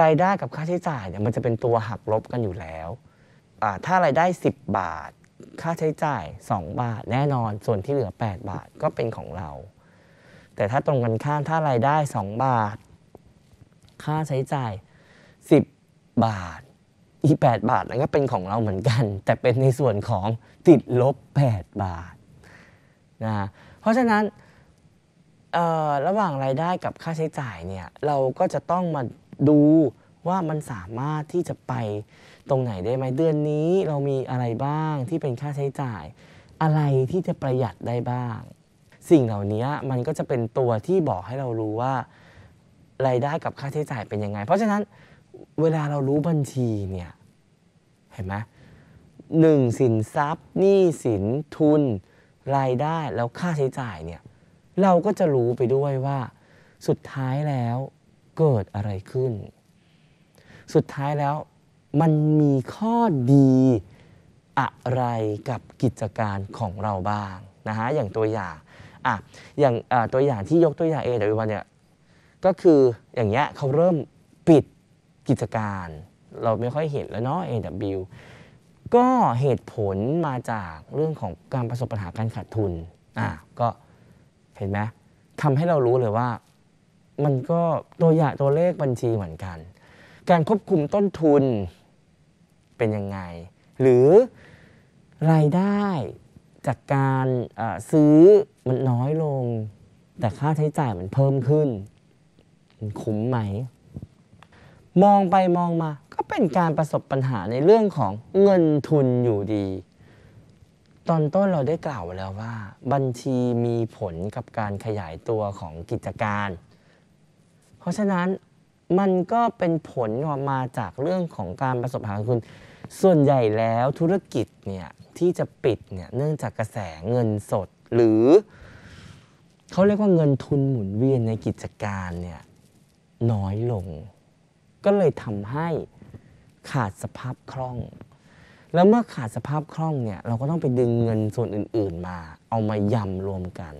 รายได้กับค่าใช้จ่ายเนี่ยมันจะเป็นตัวหักลบกันอยู่แล้ว ถ้ารายได้ 10 บาท ค่าใช้จ่าย 2 บาทแน่นอนส่วนที่เหลือ 8 บาทก็เป็นของเรา แต่ถ้าตรงกันข้ามถ้ารายได้ 2 บาท ค่าใช้จ่าย 10 บาทอีก8บาทนั้นก็เป็นของเราเหมือนกัน แต่เป็นในส่วนของติดลบ 8 บาทนะ เพราะฉะนั้นระหว่างรายได้กับค่าใช้จ่ายเนี่ยเราก็จะต้องมาดูว่ามันสามารถที่จะไปตรงไหนได้ไหมเดือนนี้ เรามีอะไรบ้างที่เป็นค่าใช้จ่าย อะไรที่จะประหยัดได้บ้าง สิ่งเหล่านี้มันก็จะเป็นตัวที่บอกให้เรารู้ว่า รายได้กับค่าใช้จ่ายเป็นยังไง เพราะฉะนั้นเวลาเรารู้บัญชีเนี่ยเห็นไหมหนึ่งสินทรัพย์หนี้สินทุน รายได้แล้วค่าใช้จ่ายเนี่ยเราก็จะรู้ไปด้วยว่า สุดท้ายแล้วเกิดอะไรขึ้น สุดท้ายแล้วมันมีข้อดีอะไรกับกิจการของเราบ้างนะฮะอย่างตัวอย่างอ่ะอย่างตัวอย่างที่ยกตัวอย่าง a ันเนี่ยก็คืออย่างเงี้ยเขาเริ่มปิดกิจการ เราไม่ค่อยเห็นแล้วเนาะ AW ก็เหตุผลมาจากเรื่องของการประสบปัญหาการขาดทุนอ่ะก็เห็นไหมทำให้เรารู้เลยว่ามันก็ตัวอย่างตัวเลขบัญชีเหมือนกัน การควบคุมต้นทุนเป็นยังไง หรือรายได้จากการซื้อมันน้อยลง แต่ค่าใช้จ่ายมันเพิ่มขึ้น มันคุ้มไหม มองไปมองมาก็เป็นการประสบปัญหาในเรื่องของเงินทุนอยู่ดีตอนต้นเราได้กล่าวแล้วว่าบัญชีมีผลกับการขยายตัวของกิจการ เพราะฉะนั้นมันก็เป็นผลออกมาจากเรื่องของการประสบหาคุณ ส่วนใหญ่แล้วธุรกิจเนี่ยที่จะปิดเนี่ยเนื่องจากกระแสเงินสดหรือเขาเรียกว่าเงินทุนหมุนเวียนในกิจการเนี่ยน้อยลง ก็เลยทำให้ขาดสภาพคล่องแล้วเมื่อขาดสภาพคล่องเนี่ย เราก็ต้องไปดึงเงินส่วนอื่นๆมา เอามายำรวมกัน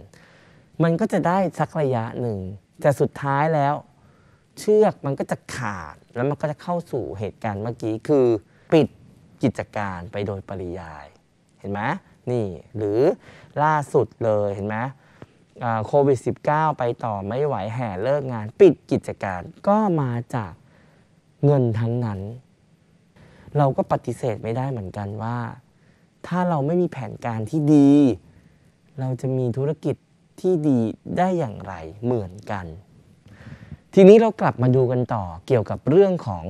มันก็จะได้สักระยะหนึ่งแต่สุดท้ายแล้ว เชือกมันก็จะขาดแล้วมันก็จะเข้าสู่เหตุการณ์เมื่อกี้คือปิดกิจการไปโดยปริยาย เห็นไหมนี่ หรือล่าสุดเลยเห็นไหมโควิด -19 ไปต่อไม่ไหวแห่เลิกงาน ปิดกิจการก็มาจากเงินทั้งนั้นเราก็ปฏิเสธไม่ได้เหมือนกันว่า ถ้าเราไม่มีแผนการที่ดี เราจะมีธุรกิจที่ดีได้อย่างไรเหมือนกัน ทีนี้เรากลับมาดูกันต่อเกี่ยวกับเรื่องของ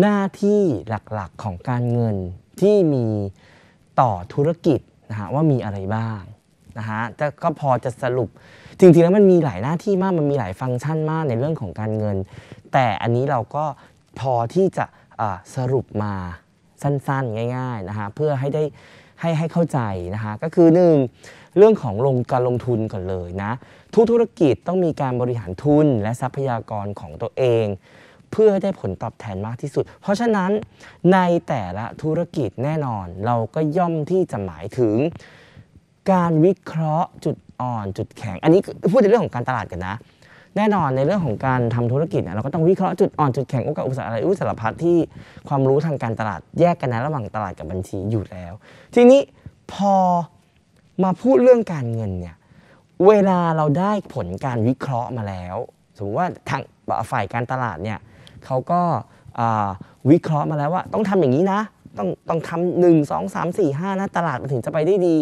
หน้าที่หลักๆของการเงิน ที่มีต่อธุรกิจนะฮะว่ามีอะไรบ้างนะฮะแต่ก็พอจะสรุปจริงๆแล้วมันมีหลายหน้าที่มากมันมีหลายฟังก์ชันมากในเรื่องของการเงิน แต่อันนี้เราก็พอที่จะสรุปมาสั้นๆง่ายๆนะฮะเพื่อให้ได้ให้ให้เข้าใจนะฮะก็คือ 1. เรื่องของลงการลงทุนก่อนเลยนะทุกธุรกิจต้องมีการบริหารทุนและทรัพยากรของตัวเอง เพื่อให้ได้ผลตอบแทนมากที่สุด เพราะฉะนั้นในแต่ละธุรกิจแน่นอนเราก็ย่อมที่จะหมายถึง การวิเคราะห์จุดอ่อนจุดแข็ง อันนี้พูดในเรื่องของการตลาดกันนะแน่นอนในเรื่องของการทำธุรกิจเราก็ต้องวิเคราะห์จุดอ่อนจุดแข็งโอกาสอุตสาหะไรอุตสาหพัที่ความรู้ทางการตลาดแยกกันนะระหว่างตลาดกับบัญชีอยู่แล้ว ทีนี้พอมาพูดเรื่องการเงินเนี่ยเวลาเราได้ผลการวิเคราะห์มาแล้วสมมติว่าทางฝ่ายการตลาดเนี่ยเขาก็วิเคราะห์มาแล้วว่า ต้องทำอย่างนี้นะ ต้องต้องทำหนึ่งสองสามสี่ห้านะตลาดมันถึงจะไปได้ดี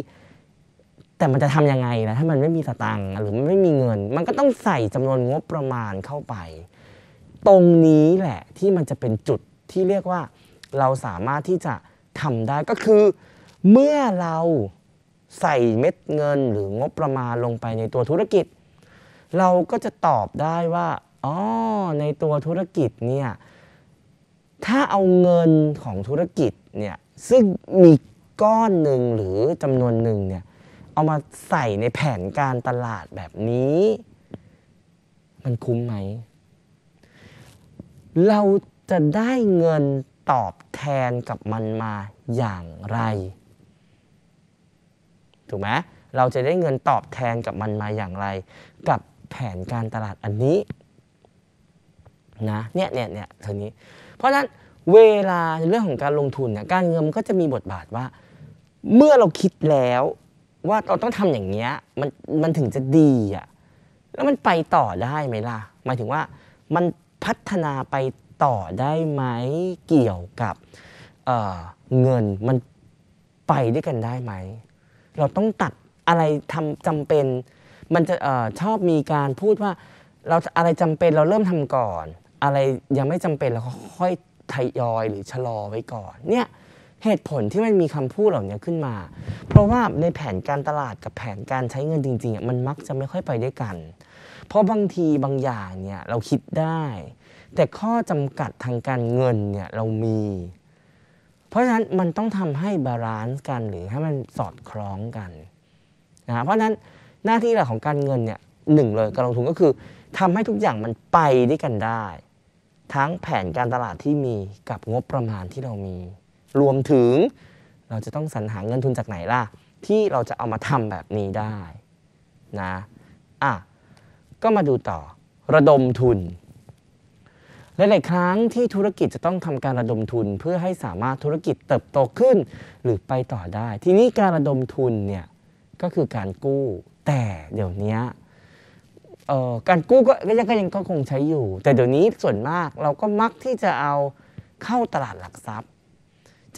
แต่มันจะทํำยังไงนะถ้ามันไม่มีสตังค์หรือมันไม่มีเงิน มันก็ต้องใส่จำนวนงบประมาณเข้าไป ตรงนี้แหละ ที่มันจะเป็นจุดที่เรียกว่าเราสามารถที่จะทำได้ก็คือ เมื่อเราใส่เม็ดเงินหรืองบประมาณลงไปในตัวธุรกิจ เราก็จะตอบได้ว่าอ๋อในตัวธุรกิจเนี่ยถ้าเอาเงินของธุรกิจเนี่ยซึ่งมีก้อนหนึ่งหรือจำนวนหนึ่งเนี่ยเอามาใส่ในแผนการตลาดแบบนี้ มันคุ้มไหม เราจะได้เงินตอบแทนกับมันมาอย่างไรถูกไหมเราจะได้เงินตอบแทนกับมันมาอย่างไร กับแผนการตลาดอันนี้นะเนี่ยเนี่ยเนี่ยเท่านี้ เพราะฉะนั้นเวลาเรื่องของการลงทุนเนี่ยการเงินก็จะมีบทบาทว่า เมื่อเราคิดแล้วว่าเราต้องทำอย่างเงี้ยมันมันถึงจะดีอ่ะแล้วมันไปต่อได้ไหมล่ะหมายถึงว่ามันพัฒนาไปต่อได้ไหม เกี่ยวกับเเงินมันไปด้วยกันได้ไหม เราต้องตัดอะไรทำจำเป็น มันจะอชอบมีการพูดว่าเราอะไรจำเป็นเราเริ่มทำก่อน อะไรยังไม่จำเป็นเราค่อยทยอยหรือชะลอไว้ก่อน เนี่ยเหตุผลที่มันมีคำพูดเหล่านี้ขึ้นมาเพราะว่าในแผนการตลาดกับแผนการใช้เงินจริงๆมันมักจะไม่ค่อยไปด้วยกัน เพราะบางทีบางอย่างเนี่ย เราคิดได้ แต่ข้อจำกัดทางการเงินเนี่ยเรามี เพราะฉะนั้นมันต้องทำให้บาลานซ์กันหรือให้มันสอดคล้องกันนะเพราะฉะนั้นหน้าที่หลักของการเงินเนี่ยหนึ่งเลยการลงทุนก็คือทำให้ทุกอย่างมันไปด้วยกันได้ ทั้งแผนการตลาดที่มีกับงบประมาณที่เรามีรวมถึงเราจะต้องสรรหาเงินทุนจากไหนล่ะที่เราจะเอามาทำแบบนี้ได้นะอ่ะก็มาดูต่อ ระดมทุนหลายๆครั้งที่ธุรกิจจะต้องทำการระดมทุนเพื่อให้สามารถธุรกิจเติบโตขึ้นหรือไปต่อได้ ทีนี้การระดมทุนเนี่ยก็คือการกู้ แต่เดี๋ยวนี้การกู้ก็ยังก็ยังก็คงใช้อยู่ แต่เดี๋ยวนี้ส่วนมากเราก็มักที่จะเอาเข้าตลาดหลักทรัพย์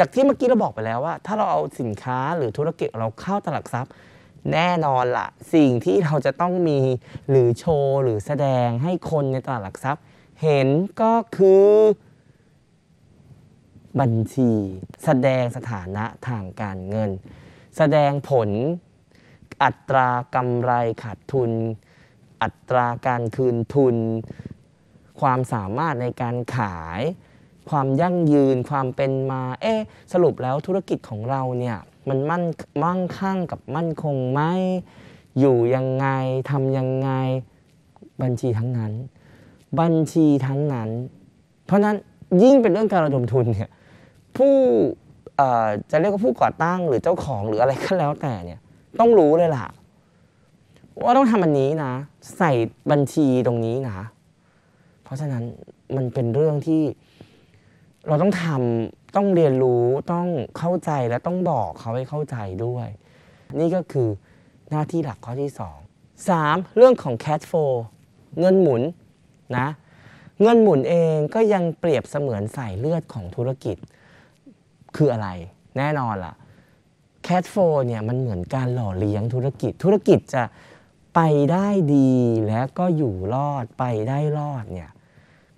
จากที่เมื่อกี้เราบอกไปแล้วว่า ถ้าเราเอาสินค้าหรือธุรกิจเราเข้าตลาดซับแน่นอนละสิ่งที่เราจะต้องมีหรือโชว์หรือแสดงให้คนในตลาดหลักทรัพย์ เห็นก็คือบัญชี แสดงสถานะทางการเงิน แสดงผลอัตรากำไรขาดทุน อัตราการคืนทุน ความสามารถในการขายความยั่งยืนความเป็นมา เอ๊สรุปแล้วธุรกิจของเราเนี่ยมันมั่นมั่งคั่งกับมั่นคงไหมอยู่ยังไงทำยังไงบัญชีทั้งนั้น บัญชีทั้งนั้น เพราะนั้นยิ่งเป็นเรื่องการระดมทุนเนี่ยผู้จะเรียกว่าผู้ก่อตั้งหรือเจ้าของหรืออะไรก็แล้วแต่เนี่ยต้องรู้เลยล่ะ ว่าต้องทำอันนี้นะ ใส่บัญชีตรงนี้นะเพราะฉะนั้นมันเป็นเรื่องที่เราต้องทำต้องเรียนรู้ ต้องเข้าใจ และต้องบอกเขาให้เข้าใจด้วย นี่ก็คือหน้าที่หลักข้อที่ 2 3. เรื่องของ cash flow เงินหมุนนะ เงินหมุนเองก็ยังเปรียบเสมือนสายเลือดของธุรกิจ คืออะไร แน่นอนล่ะ cash flow เนี่ยมันเหมือนการหล่อเลี้ยงธุรกิจ ธุรกิจจะไปได้ดีและก็อยู่รอดไปได้รอดเนี่ย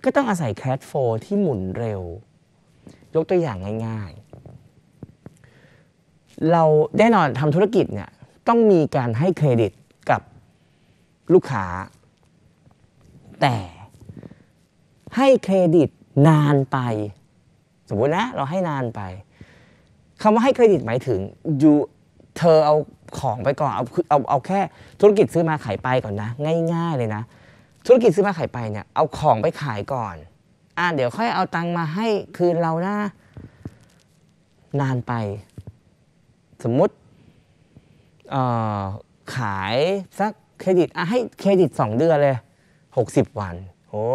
ก็ต้องอาศัย cash flow ที่หมุนเร็วยกตัวอย่างง่ายๆ เราแน่นอนทำธุรกิจเนี่ยต้องมีการให้เครดิตกับลูกค้า แต่ให้เครดิตนานไป สมมตินะ เราให้นานไปคำว่าให้เครดิตหมายถึงยูเธอเอาของไปก่อนเอาเอาเอาแค่ธุรกิจซื้อมาขายไปก่อนนะ ง่าย ๆเลยนะ ธุรกิจซื้อมาขายไปเนี่ยเอาของไปขายก่อนอ่าเดี๋ยวค่อยเอาตังค์มาให้คืนเรานะนานไป สมมุติขายสักเครดิต อ่ะให้เครดิตสองเดือนเลยหกสิบวัน โอ้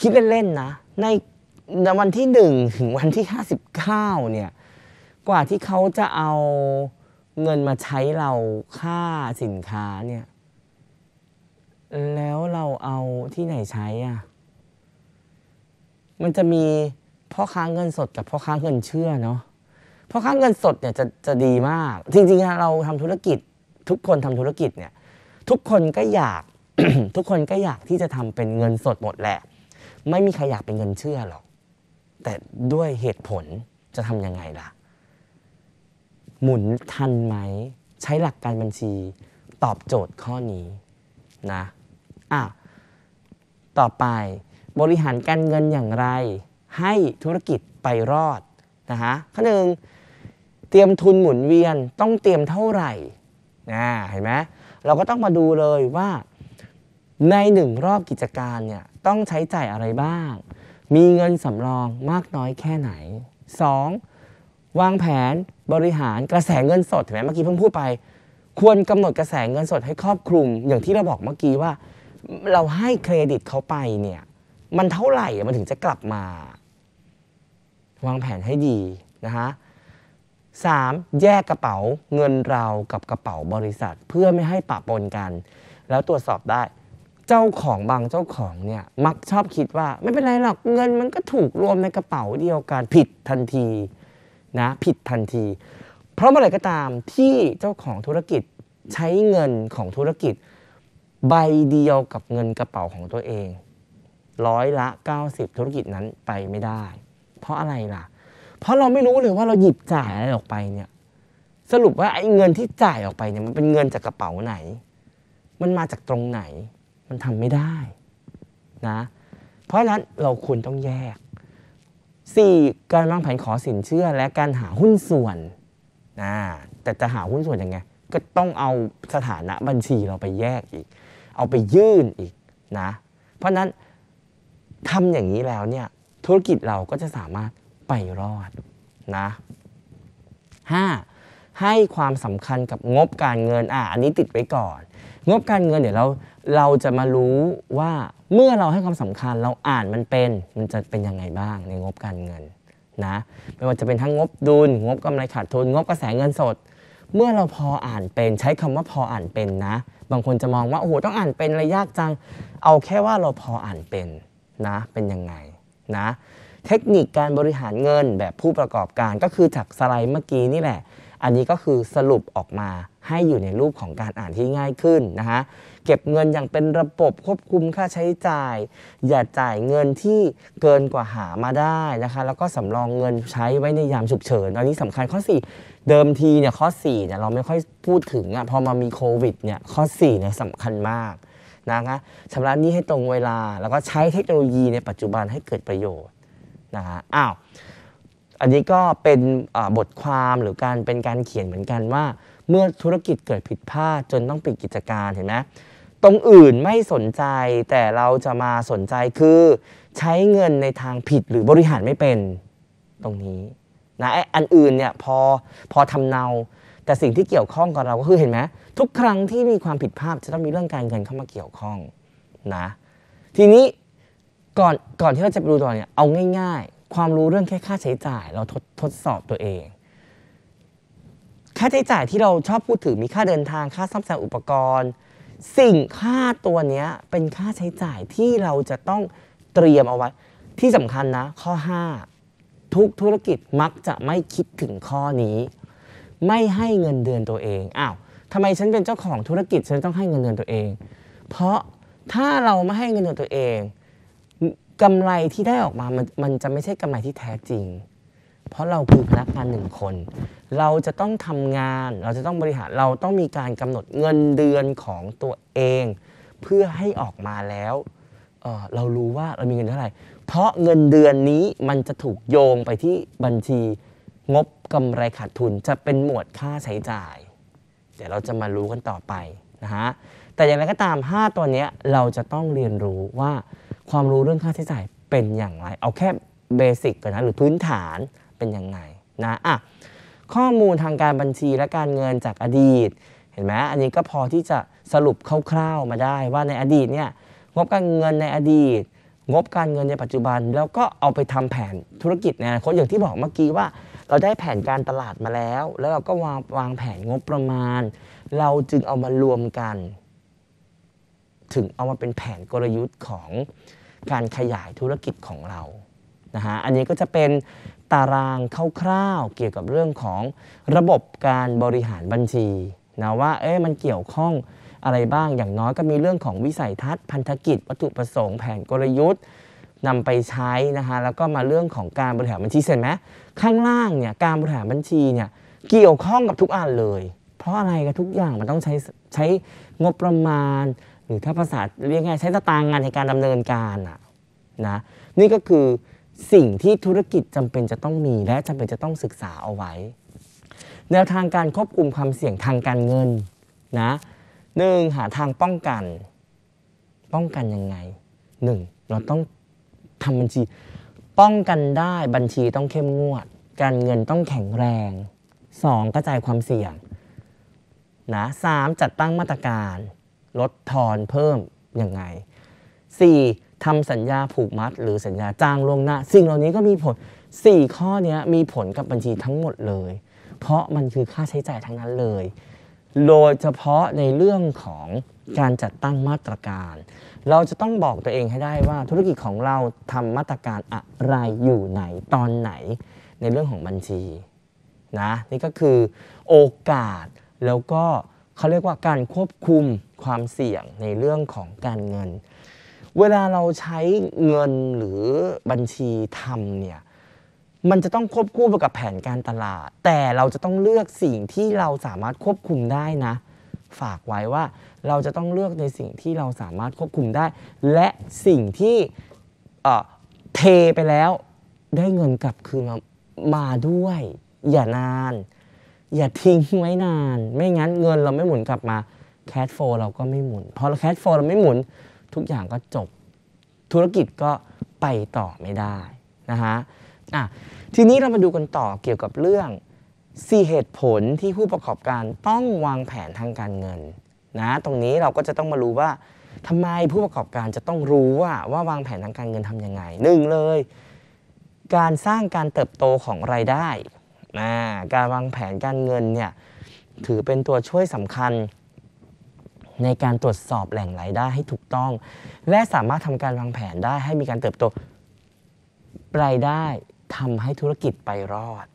คิดเล่น ๆ นะ ในในวันที่หนึ่งถึงวันที่ห้าสิบเก้าเนี่ย กว่าที่เขาจะเอาเงินมาใช้เราค่าสินค้าเนี่ยแล้วเราเอาที่ไหนใช้อ่ะ มันจะมีพ่อค้าเงินสดกับพ่อค้าเงินเชื่อเนาะพ่อค้าเงินสดเนี่ยจะจะดีมาก จริงๆเราทำธุรกิจ ทุกคนทำธุรกิจเนี่ย ทุกคนก็อยากทุกคนก็อยากที่จะทำเป็นเงินสดหมดแหละ ไม่มีใครอยากเป็นเงินเชื่อหรอกแต่ด้วยเหตุผลจะทํำยังไงล่ะ หมุนทันไหม ใช้หลักการบัญชี ตอบโจทย์ข้อนี้นะอ่ะต่อไปบริหารการเงินอย่างไรให้ธุรกิจไปรอดนะฮะข้อหนึ่งเตรียมทุนหมุนเวียนต้องเตรียมเท่าไหร่นะเห็นไหมเราก็ต้องมาดูเลยว่า ในหนึ่งรอบกิจการเนี่ยต้องใช้จ่ายอะไรบ้าง มีเงินสำรองมากน้อยแค่ไหน 2. วางแผนบริหารกระแสเงินสดเห็นไหมเมื่อกี้เพิ่งพูดไป ควรกำหนดกระแสเงินสดให้ครอบคลุมอย่างที่เราบอกเมื่อกี้ว่าเราให้เครดิตเขาไปเนี่ยมันเท่าไหร่มันถึงจะกลับมา วางแผนให้ดีนะฮะสามแยกกระเป๋าเงินเรากับกระเป๋าบริษัท เพื่อไม่ให้ปะปนกัน แล้วตรวจสอบได้เจ้าของบางเจ้าของเนี่ยมักชอบคิดว่าไม่เป็นไรหรอก เงินมันก็ถูกรวมในกระเป๋าเดียวกันผิดทันทีนะผิดทันที เพราะเมื่อไหร่ก็ตามที่เจ้าของธุรกิจใช้เงินของธุรกิจใบเดียวกับเงินกระเป๋าของตัวเอง ร้อยละ 90 ธุรกิจนั้นไปไม่ได้ เพราะอะไรล่ะ เพราะเราไม่รู้เลยว่าเราหยิบจ่ายอะไรออกไปเนี่ยสรุปว่าไอ้เงินที่จ่ายออกไปเนี่ยมันเป็นเงินจากกระเป๋าไหน มันมาจากตรงไหน มันทำไม่ได้นะเพราะฉะนั้นเราควรต้องแยก 4. การวางแผนขอสินเชื่อและการหาหุ้นส่วนนะแต่จะหาหุ้นส่วนยังไงก็ต้องเอาสถานะบัญชีเราไปแยกอีกเอาไปยื่นอีกนะ เพราะนั้นทำอย่างนี้แล้วเนี่ย ธุรกิจเราก็จะสามารถไปรอดนะห้าให้ความสำคัญกับงบการเงินอ่ะอันนี้ติดไว้ก่อน งบการเงินเดี๋ยวเราเราจะมารู้ว่าเมื่อเราให้ความสำคัญเราอ่านมันเป็น มันจะเป็นยังไงบ้างในงบการเงินนะไม่ว่าจะเป็นทั้งงบดุล งบกำไรขาดทุนงบกระแสเงินสดเมื่อเราพออ่านเป็นใช้คำว่าพออ่านเป็นนะ บางคนจะมองว่าโอ้โหต้องอ่านเป็นอะไรยากจัง เอาแค่ว่าเราพออ่านเป็นนะ เป็นยังไงนะ เทคนิคการบริหารเงินแบบผู้ประกอบการก็คือจากสไลด์เมื่อกี้นี่แหละ อันนี้ก็คือสรุปออกมาให้อยู่ในรูปของการอ่านที่ง่ายขึ้นนะฮะเก็บเงินอย่างเป็นระบบควบคุมค่าใช้จ่าย อย่าจ่ายเงินที่เกินกว่าหามาได้นะคะ แล้วก็สำรองเงินใช้ไว้ในยามฉุกเฉิน อันนี้สำคัญข้อ 4 เดิมทีเนี่ยข้อ4เนี่ยเราไม่ค่อยพูดถึงอะพอมามีโควิดเนี่ยข้อ4เนี่ยสำคัญมากนะคะชำระหนี้ให้ตรงเวลา แล้วก็ใช้เทคโนโลยีในปัจจุบันให้เกิดประโยชน์นะคะอ้าว อันนี้ก็เป็นบทความหรือการเป็นการเขียนเหมือนกันว่า เมื่อธุรกิจเกิดผิดพลาดจนต้องปิดกิจการเห็นไหมรงอื่นไม่สนใจแต่เราจะมาสนใจคือใช้เงินในทางผิดหรือบริหารไม่เป็นตรงนี้นะอันอื่นเนี่ยพอพอทำเนาแต่สิ่งที่เกี่ยวข้องกับเราก็คือเห็นไหมทุกครั้งที่มีความผิดพลาดจะต้องมีเรื่องการเงินเข้ามาเกี่ยวข้องนะทีนี้ก่อนก่อนที่เราจะไปดูตอนเนี่ยเอาง่ายๆ ความรู้เรื่องแค่ค่าใช้จ่ายเราทดทดสอบตัวเอง ค่าใช้จ่ายที่เราชอบพูดถึง มีค่าเดินทางค่าซ่อมแซมอุปกรณ์สิ่งค่าตัวนี้เป็นค่าใช้จ่ายที่เราจะต้องเตรียม เอาไว้ที่สำคัญนะ ข้อ 5 ทุกธุรกิจมักจะไม่คิดถึงข้อนี้ ไม่ให้เงินเดือนตัวเองอ้าวทำไมฉันเป็นเจ้าของธุรกิจ ฉันต้องให้เงินเดือนตัวเอง เพราะถ้าเราไม่ให้เงินเดือนตัวเองกำไรที่ได้ออกมามันมันจะไม่ใช่กำไรที่แท้จริง เพราะเราคือพนักงานหนึ่งคนเราจะต้องทำงาน เราจะต้องบริหารเราต้องมีการกำหนดเงินเดือนของตัวเอง เพื่อให้ออกมาแล้วเเรารู้ว่าเรามีเงินเท่าไหร่เพราะเงินเดือนนี้มันจะถูกโยงไปที่บัญชีงบกำไรขาดทุนจะเป็นหมวดค่าใช้จ่ายเดี๋ยวเราจะมารู้กันต่อไปนะฮะแต่อย่างไรก็ตาม 5 ตัวนี้เราจะต้องเรียนรู้ว่าความรู้เรื่องค่าใช้จ่ายเป็นอย่างไรเอาแค่เบสิกก่อนนะหรือพื้นฐานเป็นยังไงนะอ่ะข้อมูลทางการบัญชีและการเงินจากอดีต เห็นไหมอันนี้ก็พอที่จะสรุปคร่าวๆมาได้ว่าในอดีตเนี่ยงบการเงินในอดีต งบการเงินในปัจจุบัน แล้วก็เอาไปทำแผนธุรกิจในอนาคตอย่างที่บอกเมื่อกี้ว่า เราได้แผนการตลาดมาแล้ว แล้วเราก็วางวางแผนงบประมาณ เราจึงเอามารวมกัน ถึงเอามาเป็นแผนกลยุทธ์ของการขยายธุรกิจของเรานะฮะอันนี้ก็จะเป็นตารางคร่าวๆเกี่ยวกับเรื่องของระบบการบริหารบัญชีนะว่าเอ๊ะมันเกี่ยวข้องอะไรบ้างอย่างน้อยก็มีเรื่องของวิสัยทัศน์ พันธกิจวัตถุประสงค์แผนกลยุทธ์นำไปใช้นะฮะแล้วก็มาเรื่องของการบริหารบัญชีเสร็จไหมข้างล่างเนี่ยการบริหารบัญชีเนี่ยเกี่ยวข้องกับทุกอันเลย เพราะอะไรกับทุกอย่างมันต้องใช้ใช้งบประมาณ หรือถ้าภาษาเรียกง่ายใช้ตาตางงานในการดำเนินการอะนะนี่ก็คือสิ่งที่ธุรกิจจำเป็นจะต้องมีและจำเป็นจะต้องศึกษาเอาไว้ แนวทางการควบคุมความเสี่ยงทางการเงินนะหนึ่งหาทางป้องกันป้องกันยังไงหนึ่งเราต้องทำบัญชีป้องกันได้บัญชีต้องเข้มงวด การเงินต้องแข็งแรง 2. กระจายความเสี่ยงนะสจัดตั้งมาตรการ ลดทอนเพิ่มยังไง 4. ทำสัญญาผูกมัด หรือสัญญาจ้างล่วงหน้า สิ่งเหล่านี้ก็มีผล 4 ข้อนี้มีผลกับบัญชีทั้งหมดเลย เพราะมันคือค่าใช้จ่ายทั้งนั้นเลย โดยเฉพาะในเรื่องของการจัดตั้งมาตรการ เราจะต้องบอกตัวเองให้ได้ว่าธุรกิจของเราทำมาตรการอะไรอยู่ไหนตอนไหนในเรื่องของบัญชีนะนี่ก็คือโอกาสแล้วก็เขาเรียกว่าการควบคุมความเสี่ยงในเรื่องของการเงินเวลาเราใช้เงินหรือบัญชีทำเนี่ยมันจะต้องควบคู่ไปกับแผนการตลาด แต่เราจะต้องเลือกสิ่งที่เราสามารถควบคุมได้นะ ฝากไว้ว่าเราจะต้องเลือกในสิ่งที่เราสามารถควบคุมได้ และสิ่งที่เทไปแล้วได้เงินกลับคืนมามาด้วย อย่านาน อย่าทิ้งไว้นาน ไม่งั้นเงินเราไม่หมุนกลับมาแคชโฟเราก็ไม่หมุนพอแคชโฟเราไม่หมุนทุกอย่างก็จบ ธุรกิจก็ไปต่อไม่ได้นะฮะอ่ะทีนี้เรามาดูกันต่อเกี่ยวกับเรื่องสี่เหตุผลที่ผู้ประกอบการต้องวางแผนทางการเงินนะ ตรงนี้เราก็จะต้องมารู้ว่า ทำไมผู้ประกอบการจะต้องรู้ว่าว่าวางแผนทางการเงินทํำยังไงหนึ่งเลยการสร้างการเติบโตของรายได้นะการวางแผนการเงินเนี่ยถือเป็นตัวช่วยสำคัญในการตรวจสอบแหล่งรายได้ให้ถูกต้อง และสามารถทำการวางแผนได้ ให้มีการเติบโต รายได้ ทำให้ธุรกิจไปรอด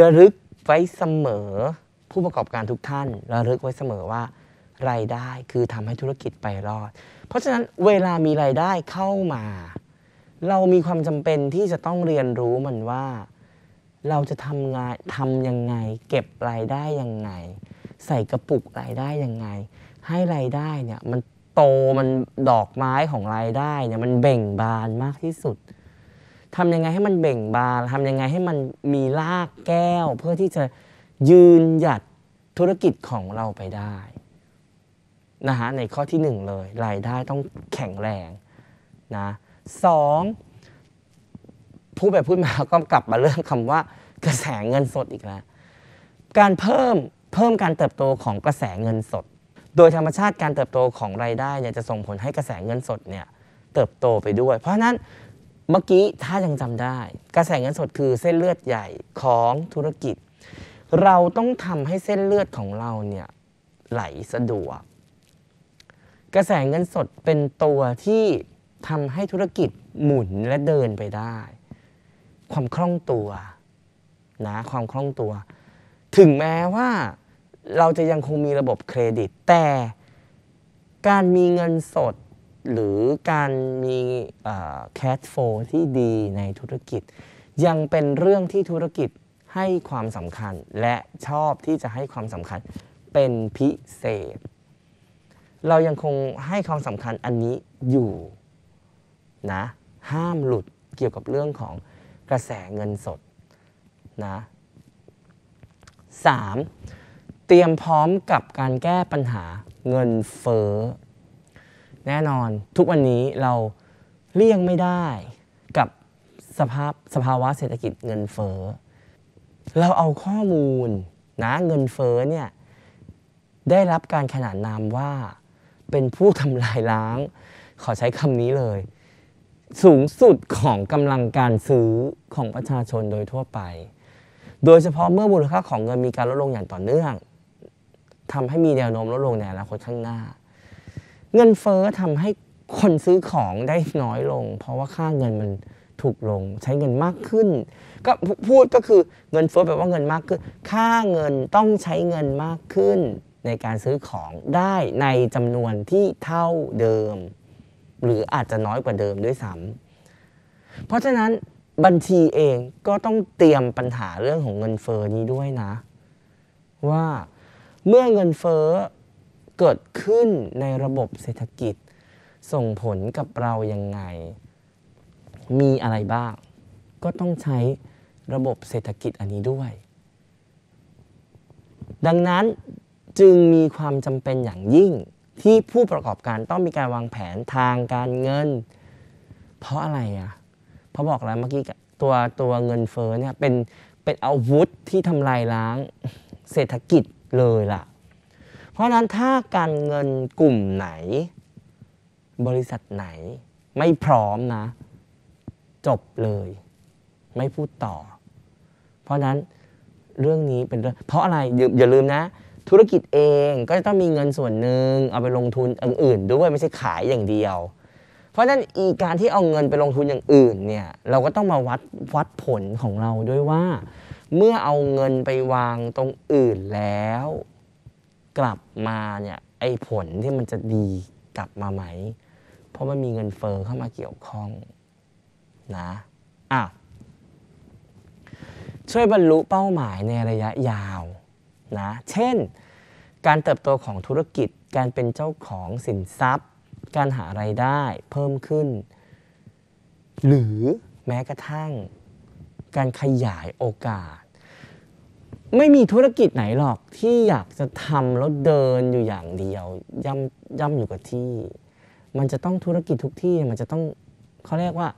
ระลึกไว้เสมอ ผู้ประกอบการทุกท่าน ระลึกไว้เสมอว่า รายได้คือทำให้ธุรกิจไปรอด เพราะฉะนั้นเวลามีรายได้เข้ามา เรามีความจำเป็นที่จะต้องเรียนรู้มันว่า เราจะทำงานทำยังไงเก็บรายได้ยังไงใส่กระปุกรายได้ยังไง ให้รายได้เนี่ยมันโตมันดอกไม้ของรายได้เนี่ยมันเบ่งบานมากที่สุดทำยังไงให้มันเบ่งบานทำยังไงให้มันมีรากแก้วเพื่อที่จะยืนหยัดธุรกิจของเราไปได้นะฮะในข้อที่หนึ่งเลย รายได้ต้องแข็งแรงนะสองพูดไปพูดมาก็กลับมาเรื่องคำว่ากระแสเงินสดอีกแล้วการเพิ่มเพิ่มการเติบโตของกระแสเงินสด โดยธรรมชาติการเติบโตของรายได้เนี่ยจะส่งผลให้กระแสเงินสดเนี่ยเติบโตไปด้วย เพราะฉะนั้นเมื่อกี้ถ้ายังจำได้ กระแสเงินสดคือเส้นเลือดใหญ่ของธุรกิจ เราต้องทำให้เส้นเลือดของเราเนี่ยไหลสะดวก กระแสเงินสดเป็นตัวที่ทำให้ธุรกิจหมุนและเดินไปได้ ความคล่องตัวนะความคล่องตัว ถึงแม้ว่าเราจะยังคงมีระบบเครดิตแต่การมีเงินสด หรือการมีแคชโฟที่ดีในธุรกิจ ยังเป็นเรื่องที่ธุรกิจให้ความสำคัญและชอบที่จะให้ความสำคัญเป็นพิเศษ เรายังคงให้ความสำคัญอันนี้อยู่นะห้ามหลุดเกี่ยวกับเรื่องของกระแสเงินสดนะ 3. เตรียมพร้อมกับการแก้ปัญหาเงินเฟ้อแน่นอนทุกวันนี้เราเลี่ยงไม่ได้กับสภาพสภาวะเศรษฐกิจเงินเฟ้อเราเอาข้อมูลนะเงินเฟ้อเนี่ยได้รับการขนานนามว่าเป็นผู้ทำลายล้าง ขอใช้คำนี้เลย สูงสุดของกำลังการซื้อของประชาชนโดยทั่วไป โดยเฉพาะเมื่อมูลค่าของเงินมีการลดลงอย่างต่อเนื่องทำให้มีแนวโน้มลดลงในอนาคตข้างหน้า เงินเฟ้อทำให้คนซื้อของได้น้อยลง เพราะว่าค่าเงินมันถูกลงใช้เงินมากขึ้น ก็พูดก็คือเงินเฟ้อแปลว่าเงินมากขึ้นค่าเงินต้องใช้เงินมากขึ้น ในการซื้อของได้ในจำนวนที่เท่าเดิม หรืออาจจะน้อยกว่าเดิมด้วยซ้ำเพราะฉะนั้นบัญชีเองก็ต้องเตรียมปัญหาเรื่องของเงินเฟอ้อนี้ด้วยนะ ว่าเมื่อเงินเฟ้อเกิดขึ้นในระบบเศรษฐกิจ ส่งผลกับเรายังไง มีอะไรบ้าง ก็ต้องใช้ระบบเศรษฐกิจอันนี้ด้วย ดังนั้นจึงมีความจำเป็นอย่างยิ่ง ที่ผู้ประกอบการต้องมีการวางแผนทางการเงิน เพราะอะไรอะ่ะเพราะบอกแล้วเมื่อกี้ตัวตัวเงินเฟ้อเนี่ยเป็นเป็นอาวุธที่ทำลายล้างเศรษฐกิจเลยล่ะ เพราะนั้นถ้าการเงินกลุ่มไหน บริษัทไหนไม่พร้อมนะ จบเลย ไม่พูดต่อ เพราะนั้นเรื่องนี้เป็นเเพราะอะไรอย่าลืมนะธุรกิจเองก็จะต้องมีเงินส่วนหนึ่งเอาไปลงทุนอื่นๆด้วยไม่ใช่ขายอย่างเดียว เพราะฉะนั้นอีการที่เอาเงินไปลงทุนอย่างอื่นเนี่ยเราก็ต้องมาวัดวัดผลของเราด้วยว่าเมื่อเอาเงินไปวางตรงอื่นแล้วกลับมาเนี่ย ไอ้ผลที่มันจะดีกลับมาไหม เพราะมันมีเงินเฟอ้อเข้ามาเกี่ยวข้องนะอ่ะ ช่วยบรรลุเป้าหมายในระยะยาวนะเช่น การเติบโตของธุรกิจการเป็นเจ้าของสินทรัพย์ การหาไรายได้เพิ่มขึ้น หรือแม้กระทั่งการขยายโอกาส ไม่มีธุรกิจไหนหรอกที่อยากจะทำแล้วเดินอยู่อย่างเดียว ย่ำย่ำอยู่กับที่ มันจะต้องธุรกิจทุกที่มันจะต้องเขาเรียกว่า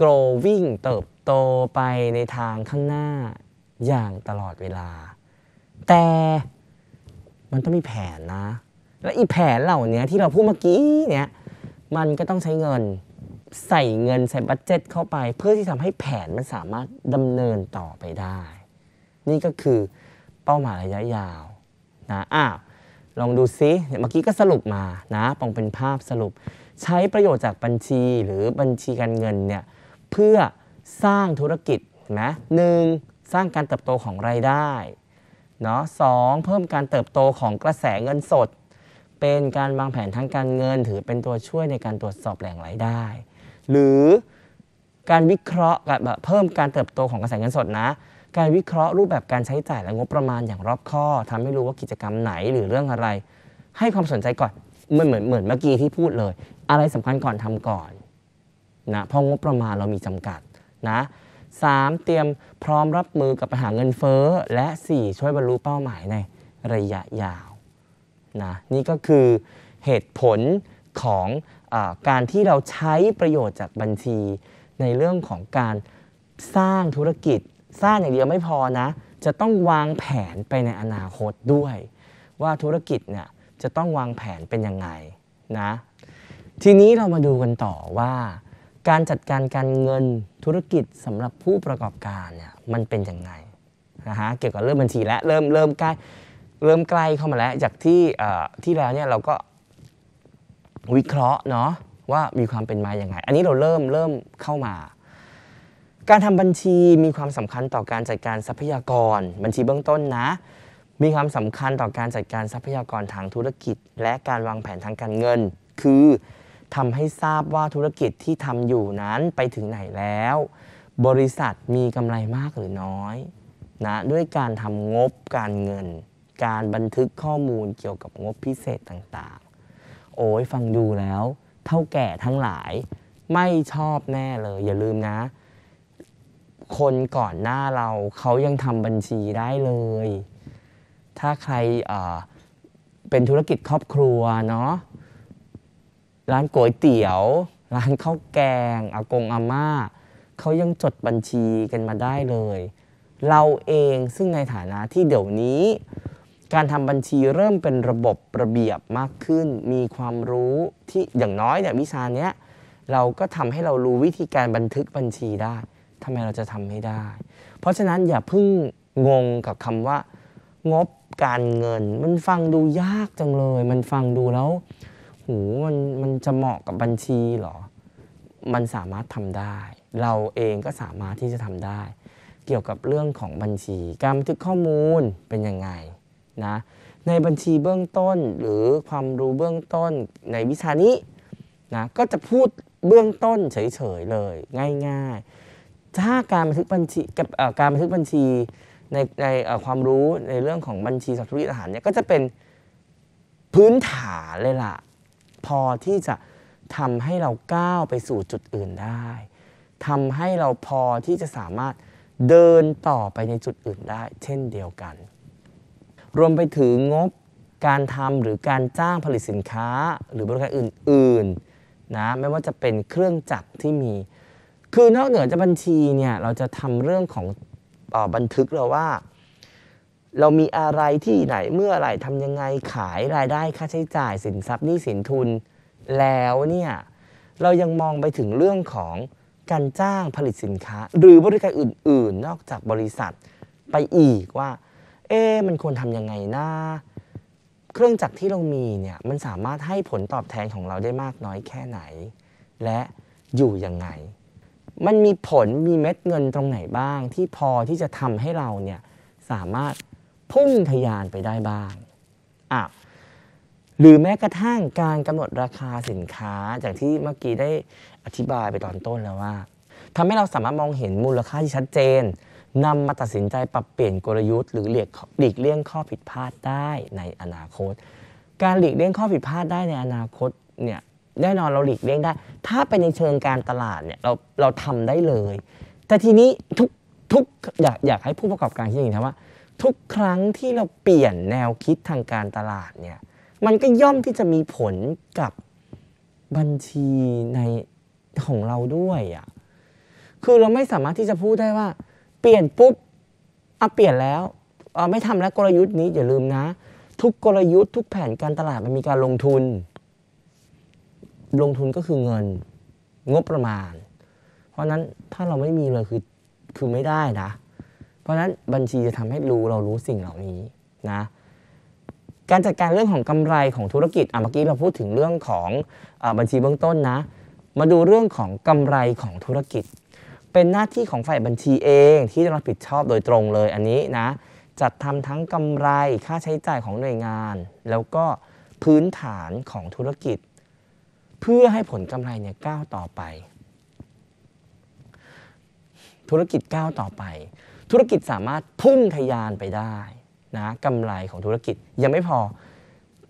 growing เติบโตไปในทางข้างหน้าอย่างตลอดเวลา แต่มันต้องมีแผนนะ และอีแผนเหล่านี้ที่เราพูดเมื่อกี้เนี่ย มันก็ต้องใช้เงินใส่เงินใส่บัตเจ็ตเข้าไปเพื่อที่ทำให้แผนมันสามารถดำเนินต่อไปได้ นี่ก็คือเป้าหมายระยะยาวนะอ้าว ลองดูซิ เมื่อกี้ก็สรุปมานะปองเป็นภาพสรุป ใช้ประโยชน์จากบัญชีหรือบัญชีการเงินเนี่ยเพื่อสร้างธุรกิจนะหนึ่งสร้างการเติบโตของรายได้เนาะสองเพิ่มการเติบโตของกระแสเงินสด เป็นการวางแผนทางการเงินถือเป็นตัวช่วยในการตรวจสอบแหล่งรายได้หรือการวิเคราะห์แบบเพิ่มการเติบโตของกระแสเงินสดนะ การวิเคราะห์รูปแบบการใช้จ่ายและงบประมาณอย่างรอบคอบทำให้รู้ว่ากิจกรรมไหนหรือเรื่องอะไร ให้ความสนใจก่อนมอนเหมือนเหมือนเมื่อกี้ที่พูดเลย อะไรสำคัญก่อนทำก่อนนะเพราะงบประมาณเรามีจำกัดนะสามเตรียมพร้อมรับมือกับปัญหาเงินเฟ้อและ 4 ช่วยบรรลุเป้าหมายในระยะยาวนะนี่ก็คือเหตุผลของอการที่เราใช้ประโยชน์จากบัญชี ในเรื่องของการสร้างธุรกิจสร้างอย่างเดียวไม่พอนะ จะต้องวางแผนไปในอนาคตด้วย ว่าธุรกิจเนี่ยจะต้องวางแผนเป็นยังไงนะทีนี้เรามาดูกันต่อว่า การจัดการการเงินธุรกิจสำหรับผู้ประกอบการเนี่ยมันเป็นยังไงนะฮะเกี่ยวกับเรื่องบัญชีและเริ่มเริ่มใกล้เริ่มใกล้เข้ามาแล้วจากที่ที่แล้วเนี่ยเราก็วิเคราะห์เนาะว่ามีความเป็นมาอย่างไรอันนี้เราเริ่มเริ่มเข้ามา การทำบัญชีมีความสำคัญต่อการจัดการทรัพยากรบัญชีเบื้องต้นนะ มีความสำคัญต่อการจัดการทรัพยากรทางธุรกิจและการวางแผนทางการเงิน คือทำให้ทราบว่าธุรกิจที่ทำอยู่นั้นไปถึงไหนแล้ว บริษัทมีกำไรมากหรือน้อยนะด้วยการทำงบการเงิน การบันทึกข้อมูลเกี่ยวกับงบพิเศษต่างโอ้ยฟังดูแล้ว เท่าแก่ทั้งหลาย ไม่ชอบแน่เลย อย่าลืมนะ คนก่อนหน้าเราเขายังทำบัญชีได้เลย ถ้าใครเป็นธุรกิจครอบครัวเนาะร้านก๋วยเตี๋ยว ร้านข้าวแกง อากงอาม่าเขายังจดบัญชีกันมาได้เลย เราเองซึ่งในฐานะที่เดี๋ยวนี้การทำบัญชีเริ่มเป็นระบบระเบียบมากขึ้น มีความรู้ที่อย่างน้อยเนี่ยวิชาเนี้ยเราก็ทำให้เรารู้วิธีการบันทึกบัญชีได้ ทำไมเราจะทำไม่ได้ เพราะฉะนั้นอย่าเพิ่งงงกับคำว่างบการเงิน มันฟังดูยากจังเลย มันฟังดูแล้วหูมันมันจะเหมาะกับบัญชีหรอ มันสามารถทำได้ เราเองก็สามารถที่จะทำได้ เกี่ยวกับเรื่องของบัญชี การบันทึกข้อมูลเป็นยังไงนะในบัญชีเบื้องต้นหรือความรู้เบื้องต้นในวิชานี้นะก็จะพูดเบื้องต้นเฉยๆเลยง่ายๆ ถ้าการบันทึกบัญชีกับการบันทึกบัญชีในในความรู้ในเรื่องของบัญชีสัต์ธุรกิจอาหารเนี่ยก็จะเป็นพื้นฐานเลยละ่ะพอที่จะทำให้เราก้าวไปสู่จุดอื่นได้ทำให้เราพอที่จะสามารถเดินต่อไปในจุดอื่นได้ เช่นเดียวกันรวมไปถึงงบการทำหรือการจ้างผลิตสินค้า หรือบริการอื่นๆนะไม่ว่าจะเป็นเครื่องจักรที่มี คือนอกเหนือจากบัญชีเนี่ยเราจะทำเรื่องของออบันทึกเราว่า เรามีอะไรที่ไหนเมื่อไหร่ทำยังไงขายรายได้ค่าใช้จ่ายสินทรัพย์นี่สินทุนแล้วเนี่ยเรายังมองไปถึงเรื่องของการจ้างผลิตสินค้า หรือบริการอื่นๆ นอกจากบริษัทไปอีกว่าเอ๊มันควรทำยังไงนะเครื่องจักรที่เรามีเนี่ยมันสามารถให้ผลตอบแทนของเราได้มากน้อยแค่ไหน และอยู่ยังไง มันมีผลมีเม็ดเงินตรงไหนบ้างที่พอที่จะทำให้เราเนี่ยสามารถพุ่งทยานไปได้บ้างอ่ะหรือแม้กระทั่งการกำหนดราคาสินค้าจากที่เมื่อกี้ได้อธิบายไปตอนต้นแล้วว่าทำให้เราสามารถมองเห็นมูลค่าที่ชัดเจนนำมาตัดสินใจปรับเปลี่ยนกลยุทธ์หรือหลีกหลีกเลี่ยงข้อผิดพลาดได้ในอนาคต การหลีกเลี่ยงข้อผิดพลาดได้ในอนาคตเนี่ย แน่นอนเราหลีกเลี่ยงได้ ถ้าเป็นในเชิงการตลาดเนี่ยเราเราทำได้เลย แต่ทีนี้ทุกทุกอยากอยากให้ผู้ประกอบการที่อย่างนี้ะว่าทุกครั้งที่เราเปลี่ยนแนวคิดทางการตลาดเนี่ย มันก็ย่อมที่จะมีผลกับบัญชีใน ของเราด้วยอะ่ะ คือเราไม่สามารถที่จะพูดได้ว่าปลี่ยนปุ๊บอาเปลี่ยนแล้วอาไม่ทำแล้วกลยุทธ์นี้อย่าลืมนะ ทุกกลยุทธ์ทุกแผนการตลาดมันมีการลงทุน ลงทุนก็คือเงินงบประมาณ เพราะนั้นถ้าเราไม่มีเลยคือคือไม่ได้นะ เพราะนั้นบัญชีจะทำให้รู้เรารู้สิ่งเหล่านี้นะ การจัดการเรื่องของกำไรของธุรกิจอ่ะเมื่อกี้เราพูดถึงเรื่องของอบัญชีเบื้องต้นนะมาดูเรื่องของกำไรของธุรกิจเป็นหน้าที่ของฝ่ายบัญชีเองที่จะรับผิดชอบโดยตรงเลยอันนี้นะจัดทำทั้งกำไรค่าใช้จ่ายของหน่วยงาน แล้วก็พื้นฐานของธุรกิจ เพื่อให้ผลกำไรเนี่ยก้าวต่อไป ธุรกิจก้าวต่อไปธุรกิจสามารถพุ่งทยานไปได้นะกำไรของธุรกิจยังไม่พอ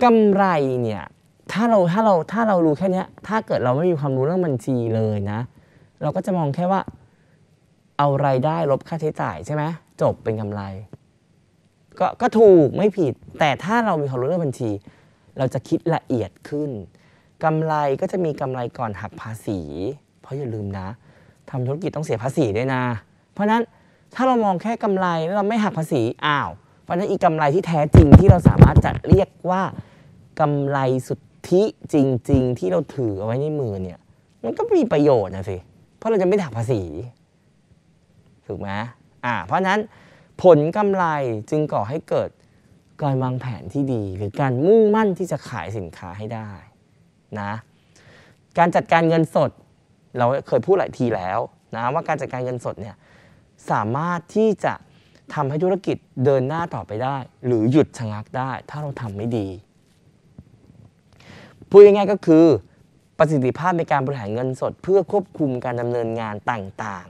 กำไรเนี่ยถ้าเราถ้าเราถ้าเรารู้แค่นี้ถ้าเกิดเราไม่มีความรู้เรื่องบัญชีเลยนะเราก็จะมองแค่ว่าเอารายได้ลบค่าใช้จ่ายใช่ไหมจบเป็นกำไรก็ก็ถูกไม่ผิดแต่ถ้าเรามีความรู้เรื่องบัญชี เราจะคิดละเอียดขึ้น กำไรก็จะมีกำไรก่อนหักภาษี เพราะอย่าลืมนะทำธุรกิจต้องเสียภาษีด้วยนะเพราะนั้นถ้าเรามองแค่กำไรแล้วเราไม่หักภาษีอ้าวเพราะนั้นอีกกาไรที่แท้จริงที่เราสามารถจะเรียกว่ากำไรสุทธิจริง ๆ ที่เราถือเอาไว้ในมือเนี่ยมันก็มีประโยชน์นะสิเพราะเราจะไม่หักภาษีถูกไหมอ่า เพราะนั้นผลกำไรจึงก่อให้เกิดการวางแผนที่ดี หรือการมุ่งมั่นที่จะขายสินค้าให้ได้นะการจัดการเงินสด เราเคยพูดหลายทีแล้วนะว่าการจัดการเงินสดเนี่ยสามารถที่จะทำให้ธุรกิจเดินหน้าต่อไปได้ หรือหยุดชะงักได้ ถ้าเราทำไม่ดี พูดง่ายๆก็คือประสิทธิภาพในการบริหารเงินสดเพื่อควบคุมการดำเนินงานต่าง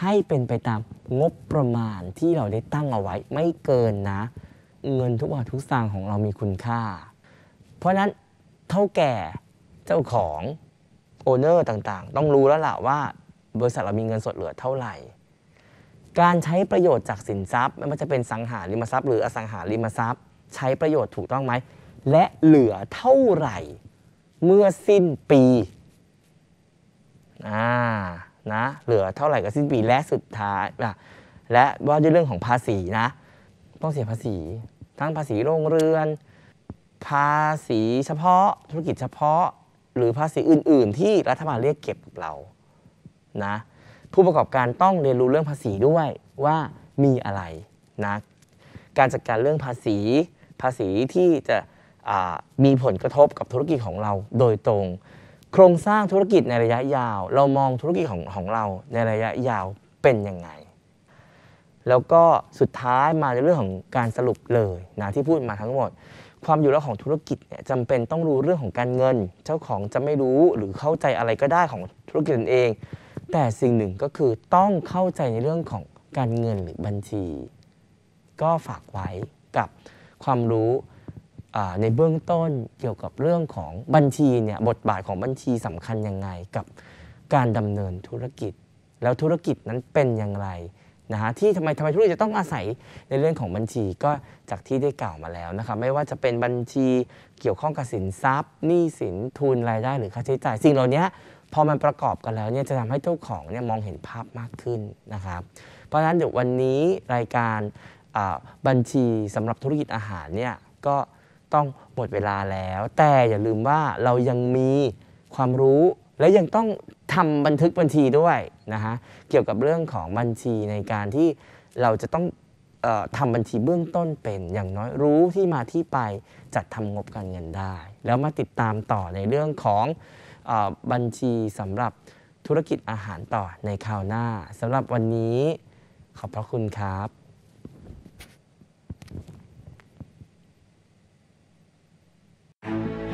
ให้เป็นไปตามงบประมาณที่เราได้ตั้งเอาไว้ไม่เกินนะ เงินทุกบาททุกสตางค์ของเรามีคุณค่า เพราะนั้นเท่าแก่เจ้าของโอเนอร์ต่างๆ ต้องรู้แล้วแหละว่าบริษัทเรามีเงินสดเหลือเท่าไหร่ การใช้ประโยชน์จากสินทรัพย์ ไม่ว่าจะเป็นสังหาริมทรัพย์หรืออสังหาริมทรัพย์ ใช้ประโยชน์ถูกต้องไหมและเหลือเท่าไหร่เมื่อสิ้นปีอ่านะเหลือเท่าไหร่กับสิ้นปีและสุดท้ายนะและว่าด้วยเรื่องของภาษีนะต้องเสียภาษีทั้งภาษีโรงเรือน ภาษีเฉพาะธุรกิจเฉพาะหรือภาษีอื่นๆที่รัฐบาลเรียกเก็บกับเรานะผู้ประกอบการต้องเรียนรู้เรื่องภาษีด้วยว่ามีอะไรนะการจัดการเรื่องภาษีภาษีที่จะมีผลกระทบกับธุรกิจของเราโดยตรงโครงสร้างธุรกิจในระยะยาว เรามองธุรกิจของของเราในระยะยาวเป็นยังไง แล้วก็สุดท้ายมาในเรื่องของการสรุปเลยนะที่พูดมาทั้งหมด ความอยู่รอดของธุรกิจเนี่ยจำเป็นต้องรู้เรื่องของการเงินเจ้าของจะไม่รู้หรือเข้าใจอะไรก็ได้ของธุรกิจตนเอง แต่สิ่งหนึ่งก็คือต้องเข้าใจในเรื่องของการเงินหรือบัญชี ก็ฝากไว้กับความรู้ในเบื้องต้นเกี่ยวกับเรื่องของบัญชีเนี่ยบทบาทของบัญชีสำคัญยังไงกับการดำเนินธุรกิจแล้วธุรกิจนั้นเป็นอย่างไรนะฮะที่ทำไมทำไมธุรกิจจะต้องอาศัยในเรื่องของบัญชีก็จากที่ได้กล่าวมาแล้วนะครับไม่ว่าจะเป็นบัญชีเกี่ยวข้องกับสินทรัพย์หนี้สินทุนรายได้หรือค่าใช้จ่ายสิ่งเหล่านี้พอมันประกอบกันแล้วเนี่ยจะทำให้เจ้าของเนี่ยมองเห็นภาพมากขึ้นนะครับ เพราะฉะนั้นเดี๋ยววันนี้รายการบัญชีสำหรับธุรกิจอาหารเนี่ยก็้องหมดเวลาแล้ว แต่อย่าลืมว่าเรายังมีความรู้และยังต้องทำบันทึกบัญชีด้วยนะฮะเกี่ยวกับเรื่องของบัญชีในการที่เราจะต้องออทำบัญชีเบื้องต้นเป็นอย่างน้อยรู้ที่มาที่ไปจัดทำงบการเงินได้ แล้วมาติดตามต่อในเรื่องของออบัญชีสำหรับธุรกิจอาหารต่อใน คราวหน้าสำหรับวันนี้ ขอบพระคุณครับ Thank you.